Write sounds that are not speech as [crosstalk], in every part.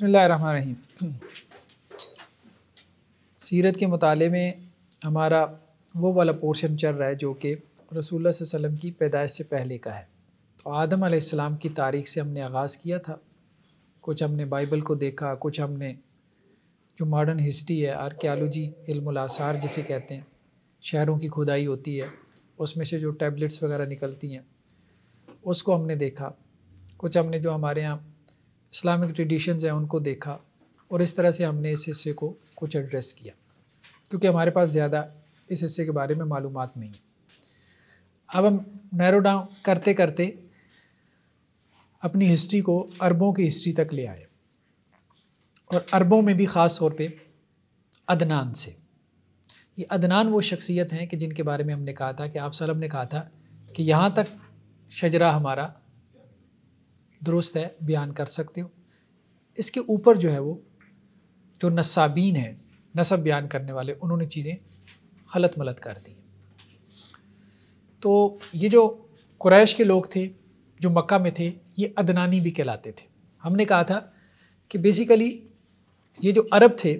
बसमीम सीरत के मताले में हमारा वो वाला पोर्शन चल रहा है जो कि रसूल वसम की पैदाइश से पहले का है तो आदम आसमाम की तारीख से हमने आगाज़ किया था कुछ हमने बाइबल को देखा कुछ हमने जो मॉडर्न हिस्ट्री है आर्कियालॉजी आसार जिसे कहते हैं शहरों की खुदाई होती है उसमें से जो टैबलेट्स वगैरह निकलती हैं उसको हमने देखा कुछ हमने जो हमारे यहाँ इस्लामिक ट्रेडिशंस हैं उनको देखा और इस तरह से हमने इस हिस्से को कुछ एड्रेस किया क्योंकि हमारे पास ज़्यादा इस हिस्से के बारे में मालूम नहीं अब हम नैरो डाउन करते करते अपनी हिस्ट्री को अरबों की हिस्ट्री तक ले आए और अरबों में भी ख़ास तौर पे अदनान से ये अदनान वो शख्सियत हैं कि जिनके बारे में हमने कहा था कि आप सलम ने कहा था कि यहाँ तक शजरा हमारा दुरुस्त है बयान कर सकते हो इसके ऊपर जो है वो जो नसाबीन है नसब बयान करने वाले उन्होंने चीज़ें गलत मलत कर दी तो ये जो कुरैश के लोग थे जो मक्का में थे ये अदनानी भी कहलाते थे हमने कहा था कि बेसिकली ये जो अरब थे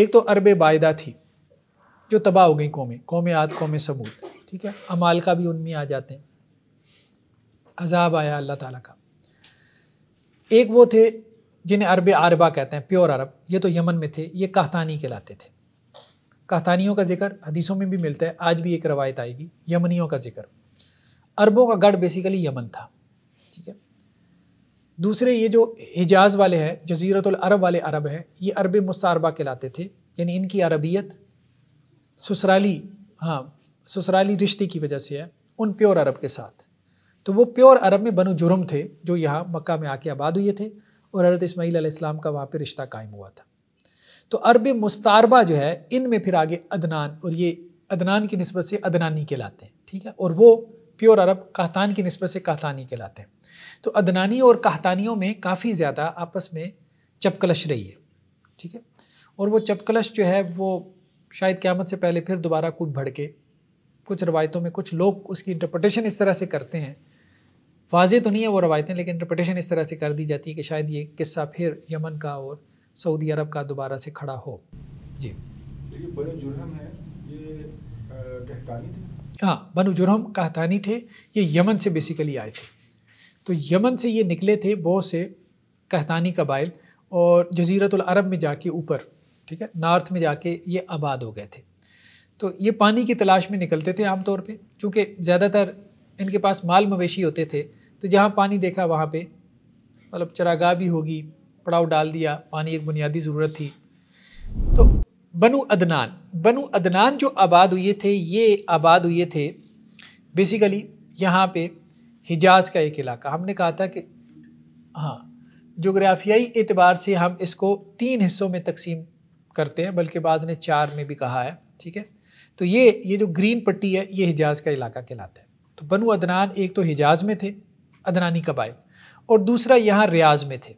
एक तो अरब बायदा थी जो तबाह हो गई कौमें कौम आद कौम सबूत ठीक है अमाल का भी उनमें आ जाते हैं अजाब आया अल्लाह ताला का एक वो थे जिन्हें अरब आरबा कहते हैं प्योर अरब ये तो यमन में थे ये कहतानी कहलाते थे कहतानियों का जिक्र हदीसों में भी मिलता है आज भी एक रवायत आएगी यमनियों का जिक्र अरबों का गढ़ बेसिकली यमन था ठीक है दूसरे ये जो हिजाज वाले हैं जजीरतुल अरब वाले अरब हैं ये अरब मुसारबा कहलाते थे यानी इनकी अरबियत ससुराली हाँ ससुराली रिश्ते की वजह से है उन प्योर अरब के साथ तो वो प्योर अरब में बनु जुर्म थे जो यहाँ मक्का में आके आबाद हुए थे और हरत इसमाईल आलाम का वहाँ पर रिश्ता कायम हुआ था तो अरब मुस्तारबा जो है इन में फिर आगे अदनान और ये अदनान की नस्बत से अदनानी कहलाते हैं ठीक है और वो प्योर अरब कहतान की नस्बत से कहतानी कहलाते हैं तो अदनानी और कहतानियों में काफ़ी ज़्यादा आपस में चपकलश रही है ठीक है और वो चपकलश जो है वो शायद क़्यामत से पहले फिर दोबारा कुछ भड़के कुछ रवायतों में कुछ लोग उसकी इंटरप्रटेशन इस तरह से करते हैं वाजे तो नहीं है वो रवायतें लेकिन इंटरप्रटेशन इस तरह से कर दी जाती है कि शायद ये किस्सा फिर यमन का और सऊदी अरब का दोबारा से खड़ा हो जी हाँ बन जुर्म कहतानी थे ये यमन से बेसिकली आए थे तो यमन से ये निकले थे बहुत से कहतानी कबाइल और जजीरतुल अरब में जाके ऊपर ठीक है नार्थ में जाके ये आबाद हो गए थे तो ये पानी की तलाश में निकलते थे आमतौर पे चूँकि ज़्यादातर इनके पास माल मवेशी होते थे तो जहाँ पानी देखा वहाँ पे मतलब चरागाह भी होगी पड़ाव डाल दिया पानी एक बुनियादी ज़रूरत थी तो बनु अदनान बनु अदनान जो आबाद हुए थे ये आबाद हुए थे बेसिकली यहाँ पे हिजाज का एक इलाका हमने कहा था कि हाँ जोग्राफियाई एतबार से हम इसको तीन हिस्सों में तकसीम करते हैं बल्कि बाद ने चार में भी कहा है ठीक है तो ये ये जो ग्रीन पट्टी है ये हिजाज का इलाका कहलाता है तो बनु अदनान एक तो हिजाज में थे अदनानी कबाइल और दूसरा यहाँ रियाज में थे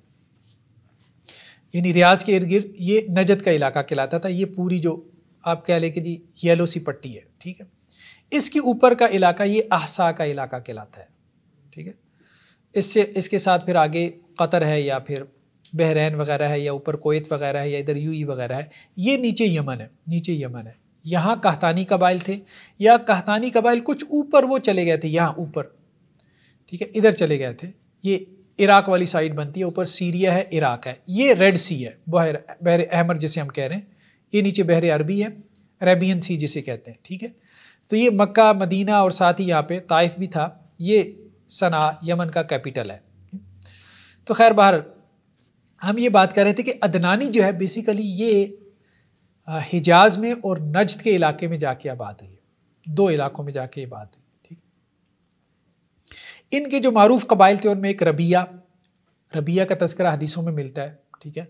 यानी रियाज के इर्द गिर्द ये नजद का इलाका कहलाता था ये पूरी जो आप कह लें कि जी येलो सी पट्टी है ठीक है इसके ऊपर का इलाका ये अहसा का इलाका कहलाता है ठीक है इससे इसके साथ फिर आगे कतर है या फिर बहरीन वगैरह है या ऊपर कोत वगैरह है या इधर यूई वगैरह है ये नीचे यमन है नीचे यमन है यहाँ कहतानी कबाइल थे या कहतानी कबाइल कुछ ऊपर वो चले गए थे यहाँ ऊपर ठीक है इधर चले गए थे ये इराक वाली साइड बनती है ऊपर सीरिया है इराक है ये रेड सी है बहर बहर अहमर जिसे हम कह रहे हैं ये नीचे बहर अरबी है अरेबियन सी जिसे कहते हैं ठीक है तो ये मक्का मदीना और साथ ही यहाँ पे ताइफ भी था ये सना यमन का कैपिटल है तो खैर बाहर हम ये बात कर रहे थे कि अदनानी जो है बेसिकली ये हिजाज में और नजद के इलाके में जाके आबाद हुई दो इलाकों में जाके बात हुई इनके जो मरूफ कबाइल थे उनमें एक रबिया रबिया का तस्करा हदीसों में मिलता है ठीक है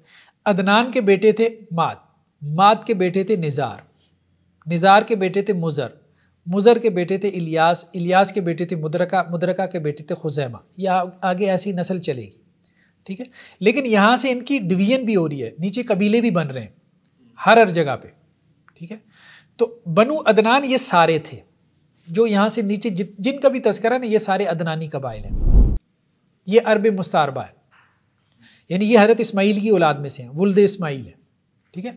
अदनान के बेटे थे माद माद के बेटे थे निज़ार निज़ार के बेटे थे मुज़र मुज़र के बेटे थे इलियास इलियास के बेटे थे मुद्रका मुद्रका के बेटे थे खुजैमा यह आगे ऐसी नस्ल चलेगी ठीक है लेकिन यहाँ से इनकी डिवीजन भी हो रही है नीचे कबीले भी बन रहे हैं हर हर जगह पे ठीक है तो बनु अदनान ये सारे थे जो यहाँ से नीचे जि, जिनका भी तस्करा ना ये सारे अदनानी कबाइल हैं ये अरब मुस्तारबा है यानी ये हज़रत इसमाइल की औलाद में से हैं वुलद इसमाइल है ठीक है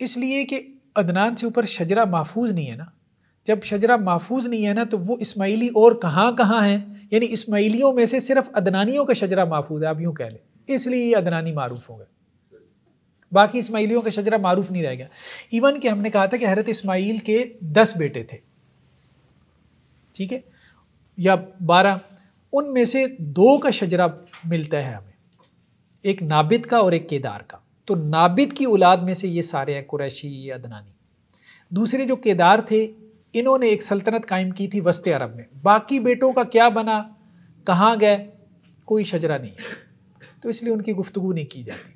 इसलिए कि अदनान से ऊपर शजरा महफूज नहीं है ना जब शजरा महफूज नहीं है ना तो वो इस्माइली और कहाँ कहाँ हैं यानी इस्माइलियों में से सिर्फ अदनानियों का शजरा महफूज है आप यूँ कह लें इसलिए ये अदनानी मारूफ हो गए बाकी इसमाइलियों का शजरा मारूफ नहीं रह गया इवन कि हमने कहा था कि हरत इसमाइल के दस बेटे थे ठीक है या बारह उनमें से दो का शजरा मिलता है हमें एक नाबिद का और एक केदार का तो नाबिद की औलाद में से ये सारे हैं कुरैशी अदनानी दूसरे जो केदार थे इन्होंने एक सल्तनत कायम की थी वस्ते अरब में बाकी बेटों का क्या बना कहाँ गए कोई शजरा नहीं तो इसलिए उनकी गुफ्तु नहीं की जाती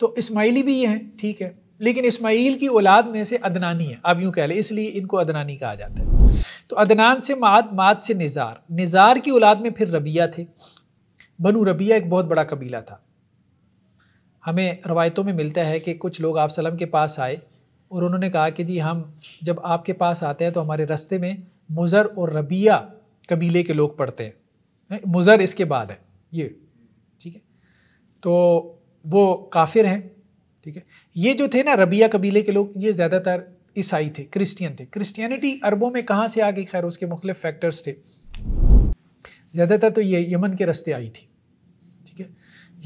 तो इस्माइली भी ये हैं ठीक है लेकिन इस्माइल की औलाद में से अदनानी है आप यूँ कह लें इसलिए इनको अदनानी कहा जाता है तो अदनान से माद माद से निज़ार निज़ार की औलाद में फिर रबिया थे बनु रबिया एक बहुत बड़ा कबीला था हमें रवायतों में मिलता है कि कुछ लोग आप सलम के पास आए और उन्होंने कहा कि जी हम जब आपके पास आते हैं तो हमारे रस्ते में मुज़र और रबिया कबीले के लोग पढ़ते हैं मुज़र इसके बाद है ये ठीक है तो वो काफिर हैं ठीक है ये जो थे ना रबिया कबीले के लोग ये ज़्यादातर ईसाई थे क्रिश्चियन थे क्रिश्चियनिटी अरबों में कहाँ से आ गई खैर उसके मुख्तु फैक्टर्स थे ज़्यादातर तो ये यमन के रस्ते आई थी ठीक है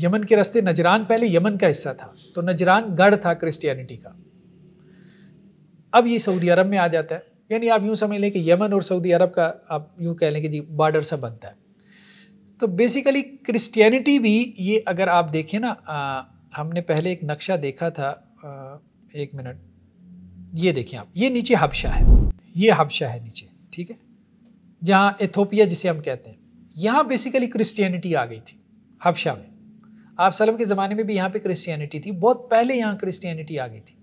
यमन के रस्ते नजरान पहले यमन का हिस्सा था तो नजरान गढ़ था क्रिश्चियनिटी का अब ये सऊदी अरब में आ जाता है यानी आप यूँ समझ लें कि यमन और सऊदी अरब का आप यूँ कह लें कि जी बॉर्डर सा बनता है तो बेसिकली क्रिश्चियनिटी भी ये अगर आप देखें ना आ, हमने पहले एक नक्शा देखा था आ, एक मिनट ये देखें आप ये नीचे हबशा है ये हबशा है नीचे ठीक है जहाँ एथोपिया जिसे हम कहते हैं यहाँ बेसिकली क्रिश्चियनिटी आ गई थी हबशा में आप सलम के ज़माने में भी यहाँ पे क्रिश्चियनिटी थी बहुत पहले यहाँ क्रिश्चियनिटी आ गई थी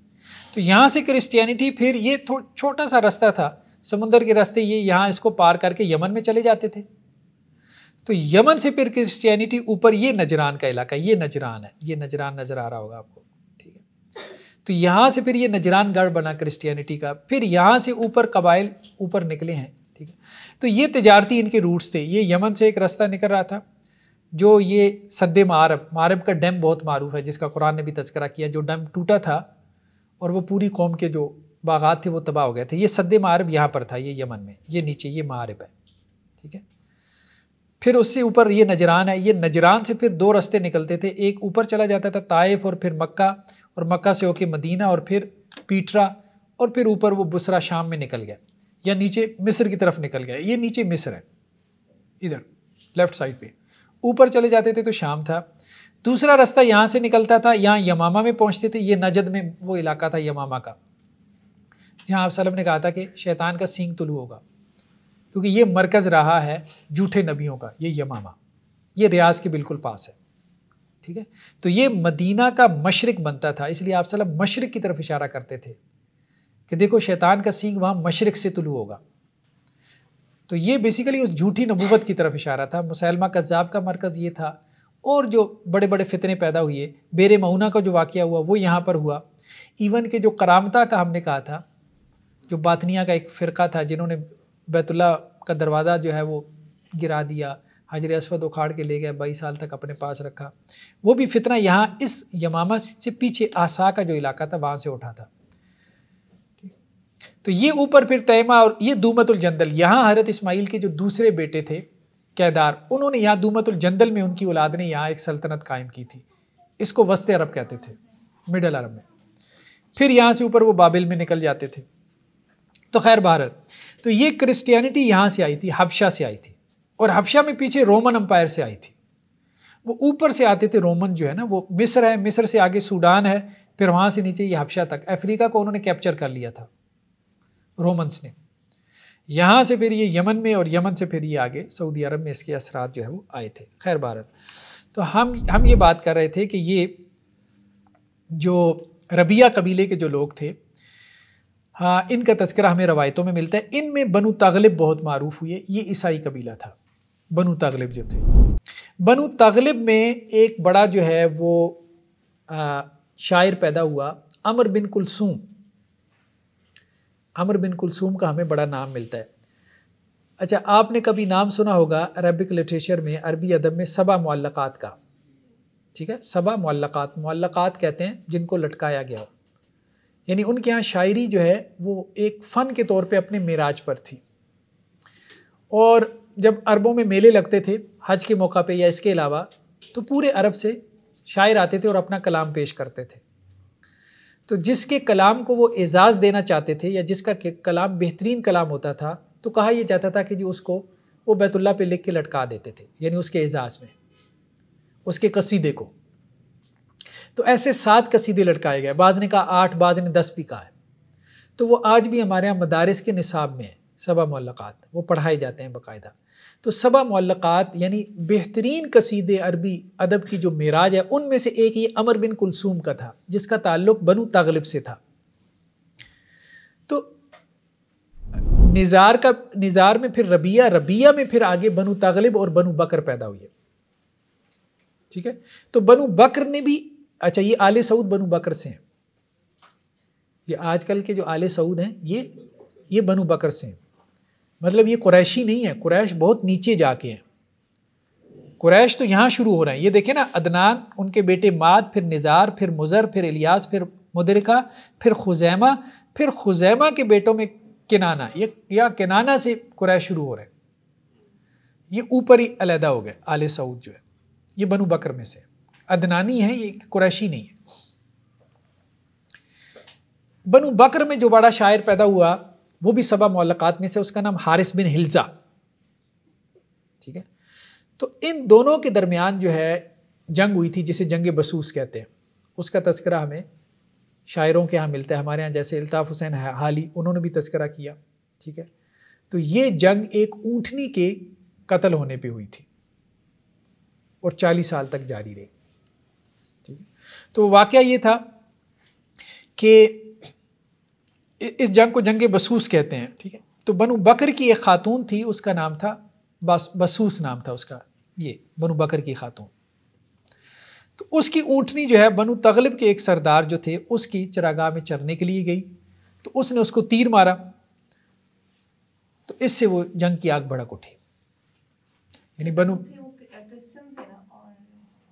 तो यहाँ से क्रिश्चियनिटी फिर ये छोटा सा रास्ता था समुंदर के रास्ते ये यहाँ इसको पार करके यमन में चले जाते थे तो यमन से फिर क्रिश्चियनिटी ऊपर ये नजरान का इलाका ये नजरान है ये नजरान नज़र आ रहा होगा आपको ठीक है तो यहाँ से फिर ये नजरान गढ़ बना क्रिश्चियनिटी का फिर यहाँ से ऊपर कबाइल ऊपर निकले हैं ठीक है तो ये तजारती इनके रूट्स थे ये यमन से एक रास्ता निकल रहा था जो ये सद मारब मारब का डैम बहुत मारूफ है जिसका कुरान ने भी तस्करा किया जो डैम टूटा था और वो पूरी कौम के जो बागात थे वो तबाह हो गए थे ये सद मारब यहाँ पर था ये यमन में ये नीचे ये मारब है ठीक है फिर उससे ऊपर ये नजरान है ये नजरान से फिर दो रास्ते निकलते थे एक ऊपर चला जाता था ताइफ और फिर मक्का और मक्का से होके मदीना और फिर पीटरा और फिर ऊपर वो बुसरा शाम में निकल गया या नीचे मिस्र की तरफ निकल गया ये नीचे मिस्र है इधर लेफ़्ट साइड पे ऊपर चले जाते थे तो शाम था दूसरा रास्ता यहाँ से निकलता था यहाँ यमामा में पहुँचते थे ये नजद में वो इलाका था यमामा का जहाँ आप सलम ने कहा था कि शैतान का सींग तुलू होगा क्योंकि ये मरकज़ रहा है जूठे नबियों का ये यमामा ये रियाज के बिल्कुल पास है ठीक है तो ये मदीना का मशरक बनता था इसलिए आप सलाम मशरक की तरफ इशारा करते थे कि देखो शैतान का सिंह वहाँ मशरक से तुलू होगा तो ये बेसिकली उस झूठी नबूबत की तरफ इशारा था मुसलमा कज़ाब का मरकज़ ये था और जो बड़े बड़े फितने पैदा हुए बेर मऊना का जो वाक़ हुआ वो यहाँ पर हुआ इवन के जो करामता का हमने कहा था जो बातनिया का एक फ़िरका था जिन्होंने बैतुल्ला का दरवाज़ा जो है वो गिरा दिया हजर असवद उखाड़ के ले गए बाईस साल तक अपने पास रखा वो भी फितना यहाँ इस यमामा से पीछे आसा का जो इलाका था वहाँ से उठा था तो ये ऊपर फिर तैमा और ये दूमतुल जंदल यहाँ हजरत इस्माइल के जो दूसरे बेटे थे कैदार उन्होंने यहाँ दूमतुल जंदल में उनकी औलाद ने यहाँ एक सल्तनत कायम की थी इसको वस्त अरब कहते थे मिडल अरब में फिर यहाँ से ऊपर वो बाबिल में निकल जाते थे तो खैर भारत तो ये क्रिस्टियनिटी यहाँ से आई थी हबशा से आई थी और हबशा में पीछे रोमन अम्पायर से आई थी वो ऊपर से आते थे रोमन जो है ना वो मिस्र है मिस्र से आगे सूडान है फिर वहाँ से नीचे ये हबशा तक अफ्रीका को उन्होंने कैप्चर कर लिया था रोमन्स ने यहाँ से फिर ये यमन में और यमन से फिर ये आगे सऊदी अरब में इसके असरा जो है वो आए थे खैर भारत तो हम हम ये बात कर रहे थे कि ये जो रबिया कबीले के जो लोग थे आ, हाँ, इनका तस्करा हमें रवायतों में मिलता है इनमें बनु तगलिब बहुत मरूफ है ये ईसाई कबीला था बनु तगलिब जो थे बनु तगलिब में एक बड़ा जो है वो आ, शायर पैदा हुआ अमर बिन कुलसूम अमर बिन कुलसूम का हमें बड़ा नाम मिलता है अच्छा आपने कभी नाम सुना होगा अरबिक लिटरेचर में अरबी अदब में सबा मल्लक़ात का ठीक है सबा मल्लक़ात मल्लक़ात कहते हैं जिनको लटकाया गया हो यानी उनके यहाँ शायरी जो है वो एक फ़न के तौर पे अपने मिराज पर थी और जब अरबों में मेले लगते थे हज के मौका पे या इसके अलावा तो पूरे अरब से शायर आते थे और अपना कलाम पेश करते थे तो जिसके कलाम को वो एजाज़ देना चाहते थे या जिसका कलाम बेहतरीन कलाम होता था तो कहा यह जाता था कि जी उसको वो बैतुल्ला पे लिख के लटका देते थे यानी उसके एजाज़ में उसके कसीदे को तो ऐसे सात कसीदे लटकाए गए बाद ने कहा आठ बाद ने दस भी कहा है तो वो आज भी हमारे यहाँ मदारस के निसाब में है सबा मल्लक़ात वो पढ़ाए जाते हैं बाकायदा तो सबा मल्लक़ात यानी बेहतरीन कसीदे अरबी अदब की जो मराज है उनमें से एक ये अमर बिन कुलसूम का था जिसका ताल्लुक बनु तगलब से था तो निज़ार का निज़ार में फिर रबिया रबिया में फिर आगे बनु तगलब और बनु बकर पैदा हुए ठीक है तो बनु बकर ने भी अच्छा ये आले सऊद बनु बकर से हैं ये आजकल के जो आले सऊद हैं ये ये बनु बकर से हैं मतलब ये कुरैशी नहीं है कुरैश बहुत नीचे जाके हैं कुरैश तो यहाँ शुरू हो रहे हैं ये देखें ना अदनान उनके बेटे माद फिर निज़ार फिर मुज़र फिर इलियास फिर मुदरिका फिर खुजैमा फिर खुजैमा के बेटों में किनाना ये या किनाना से कुरैश शुरू हो रहे हैं ये ऊपर ही अलहदा हो गए आले सऊद जो है ये बनु बकर में से अदनानी है ये कुरैशी नहीं है बनु बकर में जो बड़ा शायर पैदा हुआ वो भी सबा मौलक़ात में से उसका नाम हारिस बिन हिल्ज़ा ठीक है तो इन दोनों के दरमियान जो है जंग हुई थी जिसे जंग बसूस कहते हैं उसका तस्करा हमें शायरों के यहाँ मिलता है हमारे यहाँ जैसे अल्ताफ़ हुसैन हाली उन्होंने भी तस्करा किया ठीक है तो ये जंग एक ऊँटनी के कत्ल होने पे हुई थी और चालीस साल तक जारी रही तो वाक़ ये था कि इस जंग को जंग बसूस कहते हैं ठीक है तो बनु बकर की एक खातून थी उसका नाम था बस बसूस नाम था उसका ये बनु बकर की खातून तो उसकी ऊँटनी जो है बनु तगलब के एक सरदार जो थे उसकी चरागाह में चरने के लिए गई तो उसने उसको तीर मारा तो इससे वो जंग की आग भड़क उठी यानी बनु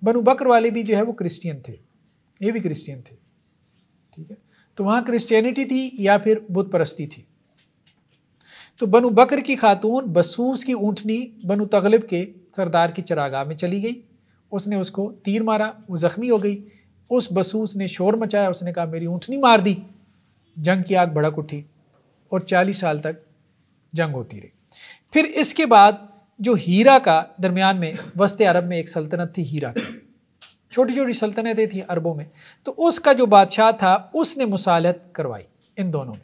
बनु बकर वाले भी जो है वो क्रिश्चियन थे ये भी क्रिश्चियन थे ठीक है तो वहाँ क्रिश्चियनिटी थी या फिर बुत परस्ती थी तो बनु बकर की खातून बसूस की ऊँटनी बनु तगलब के सरदार की चरागाह में चली गई उसने उसको तीर मारा वो ज़ख्मी हो गई उस बसूस ने शोर मचाया उसने कहा मेरी ऊँटनी मार दी जंग की आग भड़क उठी और चालीस साल तक जंग होती रही फिर इसके बाद जो हीरा का दरमियान में वस्त अरब में एक सल्तनत थी हीरा की छोटी छोटी सल्तनतें थी अरबों में तो उसका जो बादशाह था उसने मुसालत करवाई इन दोनों में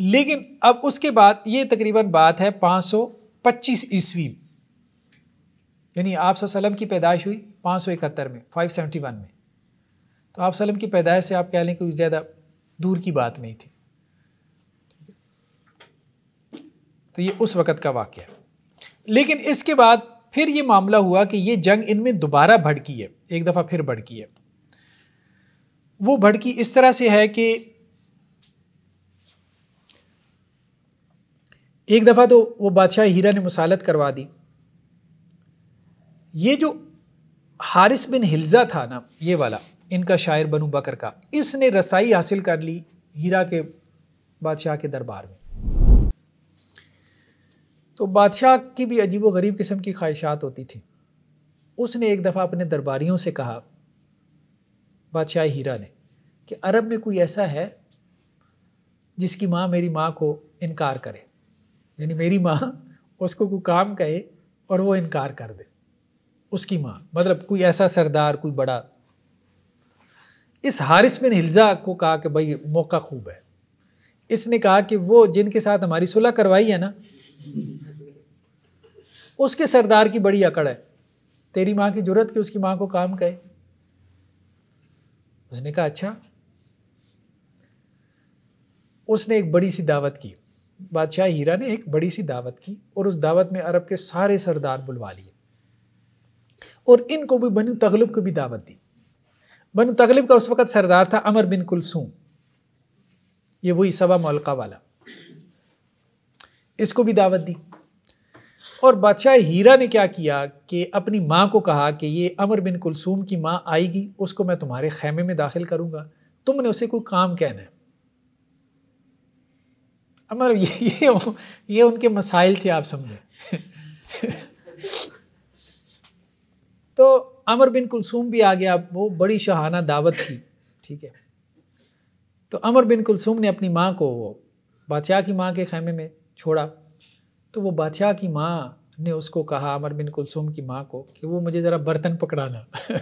लेकिन अब उसके बाद ये तकरीबन बात है 525 ईस्वी यानी आप सल्लम की पैदाइश हुई 571 में 571 में तो आप सल्लम की पैदाइश से आप कह लें कोई ज़्यादा दूर की बात नहीं थी तो ये उस वक़्त का वाक़ है लेकिन इसके बाद फिर ये मामला हुआ कि ये जंग इनमें दोबारा भड़की है एक दफ़ा फिर भड़की है वो भड़की इस तरह से है कि एक दफ़ा तो वो बादशाह हीरा ने मुसालत करवा दी ये जो हारिस बिन हिल्ज़ा था ना ये वाला इनका शायर बनू बकर का इसने रसाई हासिल कर ली हीरा के बादशाह के दरबार में तो बादशाह की भी अजीब व गरीब किस्म की ख्वाहिशात होती थी उसने एक दफ़ा अपने दरबारियों से कहा बादशाह हीरा ने कि अरब में कोई ऐसा है जिसकी माँ मेरी माँ को इनकार करे यानी मेरी माँ उसको कोई काम कहे और वो इनकार कर दे उसकी माँ मतलब कोई ऐसा सरदार कोई बड़ा इस हारिस बिन हिल्ज़ा को कहा कि भाई मौका खूब है इसने कहा कि वो जिनके साथ हमारी सुलह करवाई है ना उसके सरदार की बड़ी अकड़ है तेरी माँ की जरूरत कि उसकी माँ को काम कहे उसने कहा अच्छा उसने एक बड़ी सी दावत की बादशाह हीरा ने एक बड़ी सी दावत की और उस दावत में अरब के सारे सरदार बुलवा लिए और इनको भी बनु तगलब को भी दावत दी बनु तगलब का उस वक़्त सरदार था अमर बिन कुलसूम ये वही सवा मौलका वाला इसको भी दावत दी और बादशाह हीरा ने क्या किया कि अपनी माँ को कहा कि ये अमर बिन कुलसूम की माँ आएगी उसको मैं तुम्हारे खैमे में दाखिल करूँगा तुमने उसे कोई काम कहना है अमर ये ये, ये उनके मसाइल थे आप समझे तो अमर बिन कुलसूम भी आ गया वो बड़ी शहाना दावत थी ठीक है तो अमर बिन कुलसूम ने अपनी माँ को वो बादशाह की माँ के खैमे में छोड़ा तो वो बादशाह की माँ ने उसको कहा अमर बिन कुलसुम की माँ को कि वो मुझे ज़रा बर्तन पकड़ाना [laughs]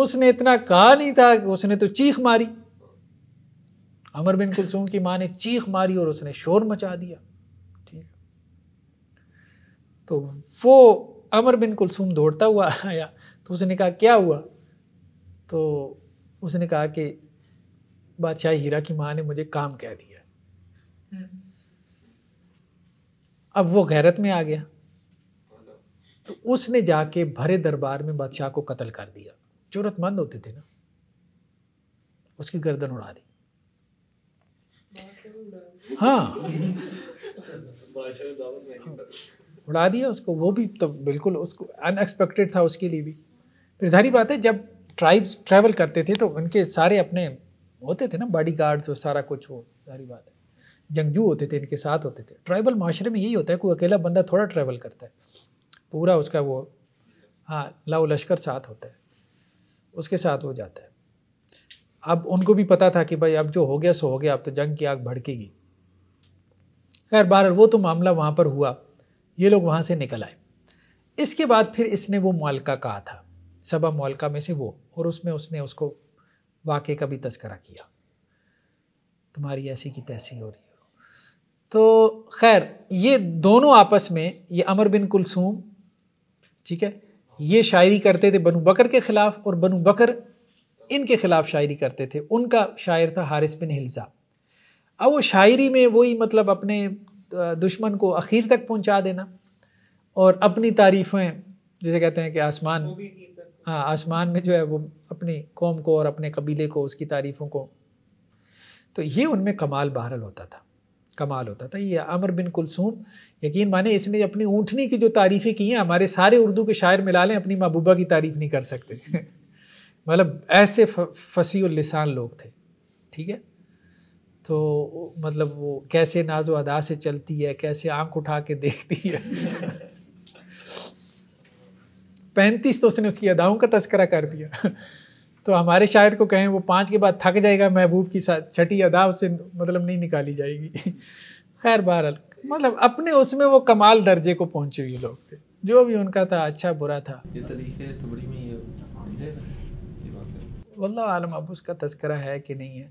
उसने इतना कहा नहीं था कि उसने तो चीख मारी अमर बिन कुलसुम की माँ ने चीख मारी और उसने शोर मचा दिया ठीक तो वो अमर बिन कुलसुम दौड़ता हुआ आया तो उसने कहा क्या हुआ तो उसने कहा कि बादशाह हीरा की माँ ने मुझे काम कह दिया हम्म। अब वो गैरत में आ गया तो उसने जाके भरे दरबार में बादशाह को कत्ल कर दिया जरूरतमंद होते थे ना उसकी गर्दन उड़ा दी हाँ उड़ा दिया उसको वो भी तो बिल्कुल उसको अनएक्सपेक्टेड था उसके लिए भी फिर जारी बात है जब ट्राइब्स ट्रैवल करते थे तो उनके सारे अपने होते थे ना बॉडी गार्ड्स और सारा कुछ वो सारी बात है जंगजू होते थे इनके साथ होते थे ट्राइबल माशरे में यही होता है कोई अकेला बंदा थोड़ा ट्रैवल करता है पूरा उसका वो हाँ लाओ लश्कर साथ होता है उसके साथ वो जाता है अब उनको भी पता था कि भाई अब जो हो गया सो हो गया अब तो जंग की आग भड़केगी खैर बार वो तो मामला वहाँ पर हुआ ये लोग वहाँ से निकल आए इसके बाद फिर इसने वो मालका कहा था सबा मालका में से वो और उसमें उसने उसको वाक़े का भी तस्करा किया तुम्हारी ऐसी की तैसी हो रही है तो खैर ये दोनों आपस में ये अमर बिन कुलसूम ठीक है ये शायरी करते थे बनु बकर के ख़िलाफ़ और बनु बकर इनके ख़िलाफ़ शायरी करते थे उनका शायर था हारिस बिन हिल्सा अब वो शायरी में वही मतलब अपने दुश्मन को अखीर तक पहुंचा देना और अपनी तारीफ़ें जैसे कहते हैं कि आसमान हाँ आसमान में जो है वो अपनी कौम को और अपने कबीले को उसकी तारीफ़ों को तो ये उनमें कमाल बहरल होता था कमाल होता था ये अमर बिन कुलसूम यकीन माने इसने अपनी ऊँटनी की जो तारीफ़ें की हैं हमारे सारे उर्दू के शायर मिला लें अपनी महबूबा की तारीफ़ नहीं कर सकते [laughs] मतलब ऐसे फसी लसान लोग थे ठीक है तो मतलब वो कैसे नाजो अदा से चलती है कैसे आंख उठा के देखती है [laughs] पैंतीस तो उसने उसकी अदाओं का तस्करा कर दिया तो हमारे शायर को कहें वो पाँच के बाद थक जाएगा महबूब की छठी अदा उससे मतलब नहीं निकाली जाएगी [laughs] खैर बहरहाल मतलब अपने उसमें वो कमाल दर्जे को पहुंचे हुए लोग थे जो भी उनका था अच्छा बुरा था ये तरीके तबरी तो में ये वल्ला आलम अब उसका तस्करा है कि नहीं है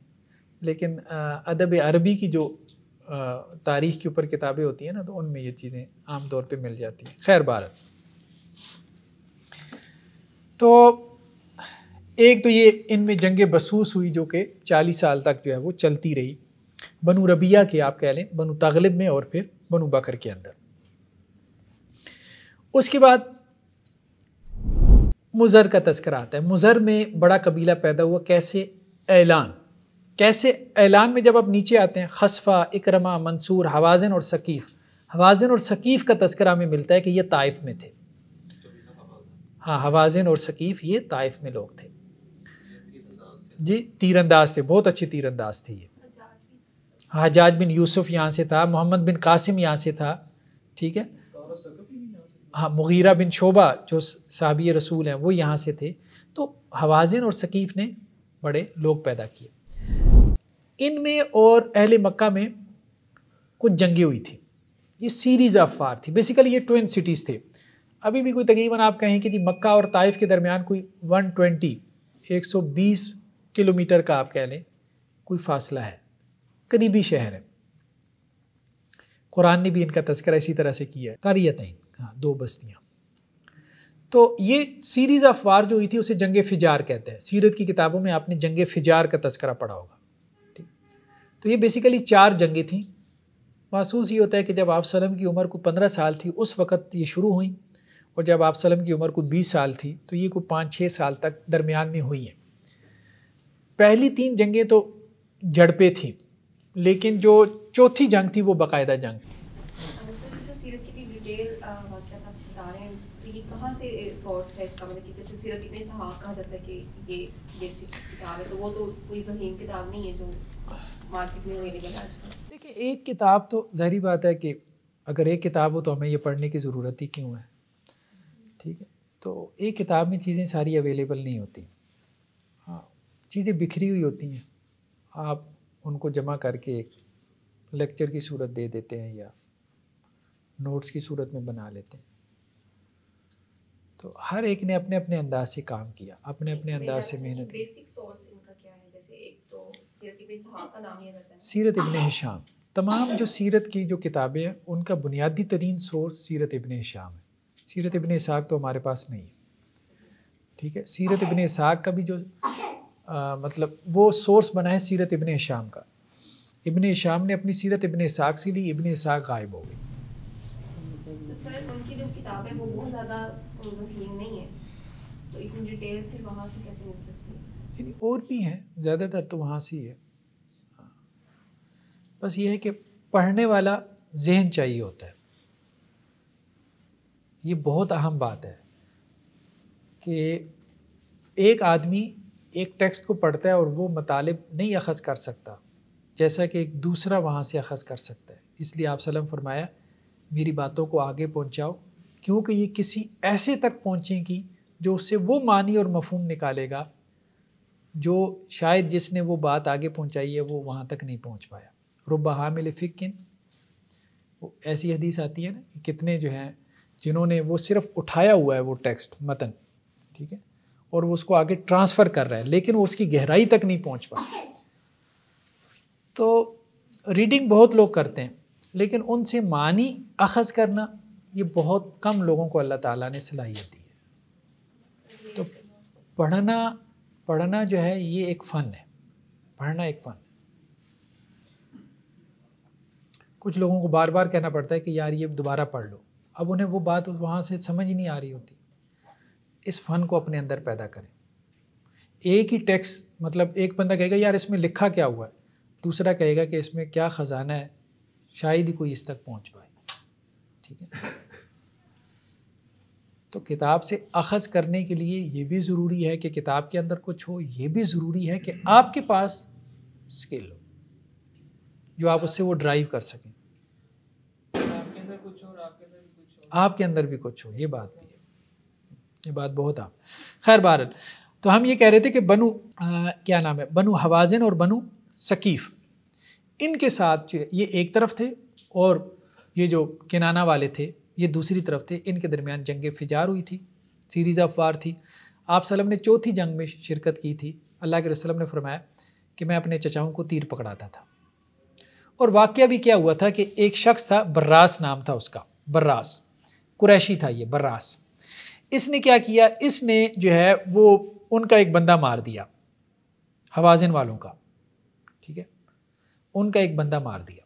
लेकिन अदब अरबी की जो तारीख के ऊपर किताबें होती हैं ना तो उनमें ये चीज़ें आम तौर पे मिल जाती हैं खैर बार तो एक तो ये इनमें जंग बसूस हुई जो कि चालीस साल तक जो है वो चलती रही बनु रबिया के आप कह लें बनु तगलब में और फिर बनु बकर के अंदर उसके बाद मुज़र का तस्करा आता है मुज़र में बड़ा कबीला पैदा हुआ कैसे ऐलान कैसे ऐलान में जब आप नीचे आते हैं खसफा इकरमा मंसूर हवाजन और सकीफ़ हवाजन और सकीफ़ का तस्करा में मिलता है कि ये ताइफ में थे हाँ हवाजन और सकीफ़ ये ताइफ में लोग थे जी तीरंदाज थे बहुत अच्छे तीरंदाज थे ये हजाज बिन यूसुफ यहाँ से था मोहम्मद बिन कासिम यहाँ से था ठीक है हाँ मुगीरा बिन शोबा जो साहबी रसूल हैं वो यहाँ से थे तो हवाजिन और सकीफ़ ने बड़े लोग पैदा किए इनमें और अहल मक्का में कुछ जंगें हुई थी ये सीरीज़ ऑफ फार थी बेसिकली ये ट्वेंट सिटीज़ थे अभी भी कोई तकरीबन आप कहें कि जी मक्का और ताइफ के दरमियान कोई 120 120 किलोमीटर का आप कह लें कोई फासला है करीबी शहर है कुरान ने भी इनका तस्करा इसी तरह से किया है कारियतन हाँ दो बस्तियाँ तो ये सीरीज़ ऑफ वार जो हुई थी उसे जंग फिजार कहते हैं सीरत की किताबों में आपने जंग फिजार का तस्करा पढ़ा होगा ठीक तो ये बेसिकली चार जंगें थीं महसूस ये होता है कि जब आप सलम की उम्र को पंद्रह साल थी उस वक़्त ये शुरू हुई और जब आप सलम की उम्र को बीस साल थी तो ये को पाँच छः साल तक दरमियान में हुई है पहली तीन जंगें तो जड़ पे थी लेकिन जो चौथी जंग थी वो बाकायदा जंग थी तो तो मतलब तो देखिए एक किताब तो जहरी बात है कि अगर एक किताब हो तो हमें ये पढ़ने की ज़रूरत ही क्यों है ठीक है तो एक किताब में चीज़ें सारी अवेलेबल नहीं होती चीज़ें बिखरी हुई होती हैं आप उनको जमा करके एक लेक्चर की सूरत दे देते हैं या नोट्स की सूरत में बना लेते हैं तो हर एक ने अपने अपने अंदाज से काम किया अपने अपने अंदाज से मेहनत की तो सीरत इबन शाम तमाम जो सीरत की जो किताबें हैं उनका बुनियादी तरीन सोर्स सीरत इबन शाम है सीरत इबन इसाक तो हमारे पास नहीं है ठीक है सीरत इबन इसाक का भी जो आ, मतलब वो सोर्स बना है सीरत इबन शाम का इबन शाम ने अपनी सीरत इबन साग से ली इबन साग गायब हो गई तो नहीं है तो और भी हैं ज़्यादातर तो वहाँ से ही है हाँ। बस ये है कि पढ़ने वाला जहन चाहिए होता है ये बहुत अहम बात है कि एक आदमी एक टेक्स्ट को पढ़ता है और वो मतलब नहीं अखज़ कर सकता जैसा कि एक दूसरा वहाँ से अखज़ कर सकता है इसलिए आप सलम फरमाया मेरी बातों को आगे पहुँचाओ क्योंकि ये किसी ऐसे तक पहुँचेंगी जो उससे वो मानी और मफहम निकालेगा जो शायद जिसने वो बात आगे पहुँचाई है वो वहाँ तक नहीं पहुँच पाया रुबा हामिल फ़िकिन वो ऐसी हदीस आती है ना कि कितने जो हैं जिन्होंने वो सिर्फ़ उठाया हुआ है वो टेक्स्ट मतन ठीक है और वो उसको आगे ट्रांसफ़र कर रहा है लेकिन वो उसकी गहराई तक नहीं पहुंच पा तो रीडिंग बहुत लोग करते हैं लेकिन उनसे मानी अखज़ करना ये बहुत कम लोगों को अल्लाह ताला ने सलाहियत दी है तो पढ़ना पढ़ना जो है ये एक फ़न है पढ़ना एक फ़न कुछ लोगों को बार बार कहना पड़ता है कि यार ये दोबारा पढ़ लो अब उन्हें वो बात वहाँ से समझ नहीं आ रही होती इस फन को अपने अंदर पैदा करें एक ही टैक्स मतलब एक बंदा कहेगा यार इसमें लिखा क्या हुआ है दूसरा कहेगा कि इसमें क्या ख़जाना है शायद ही कोई इस तक पहुंच पाए ठीक है तो किताब से अखज़ करने के लिए ये भी ज़रूरी है कि किताब के अंदर कुछ हो ये भी ज़रूरी है कि आपके पास स्किल हो जो आप उससे वो ड्राइव कर सकें आपके अंदर भी कुछ हो ये बात भी ये बात बहुत आप खैर बहर तो हम ये कह रहे थे कि बनु आ, क्या नाम है बनु हवाजन और बनु सकीफ़ इनके साथ ये एक तरफ थे और ये जो किनाना वाले थे ये दूसरी तरफ थे इनके दरमियान जंग फिजार हुई थी सीरीज़ ऑफ वार थी आप सलम ने चौथी जंग में शिरकत की थी अल्लाह के रसलम ने फरमाया कि मैं अपने चचाओं को तीर पकड़ाता था और वाक्य भी क्या हुआ था कि एक शख्स था बर्रास नाम था उसका बर्रास कुरैशी था ये बर्रास इसने क्या किया इसने जो है वो उनका एक बंदा मार दिया हवाजन वालों का ठीक है उनका एक बंदा मार दिया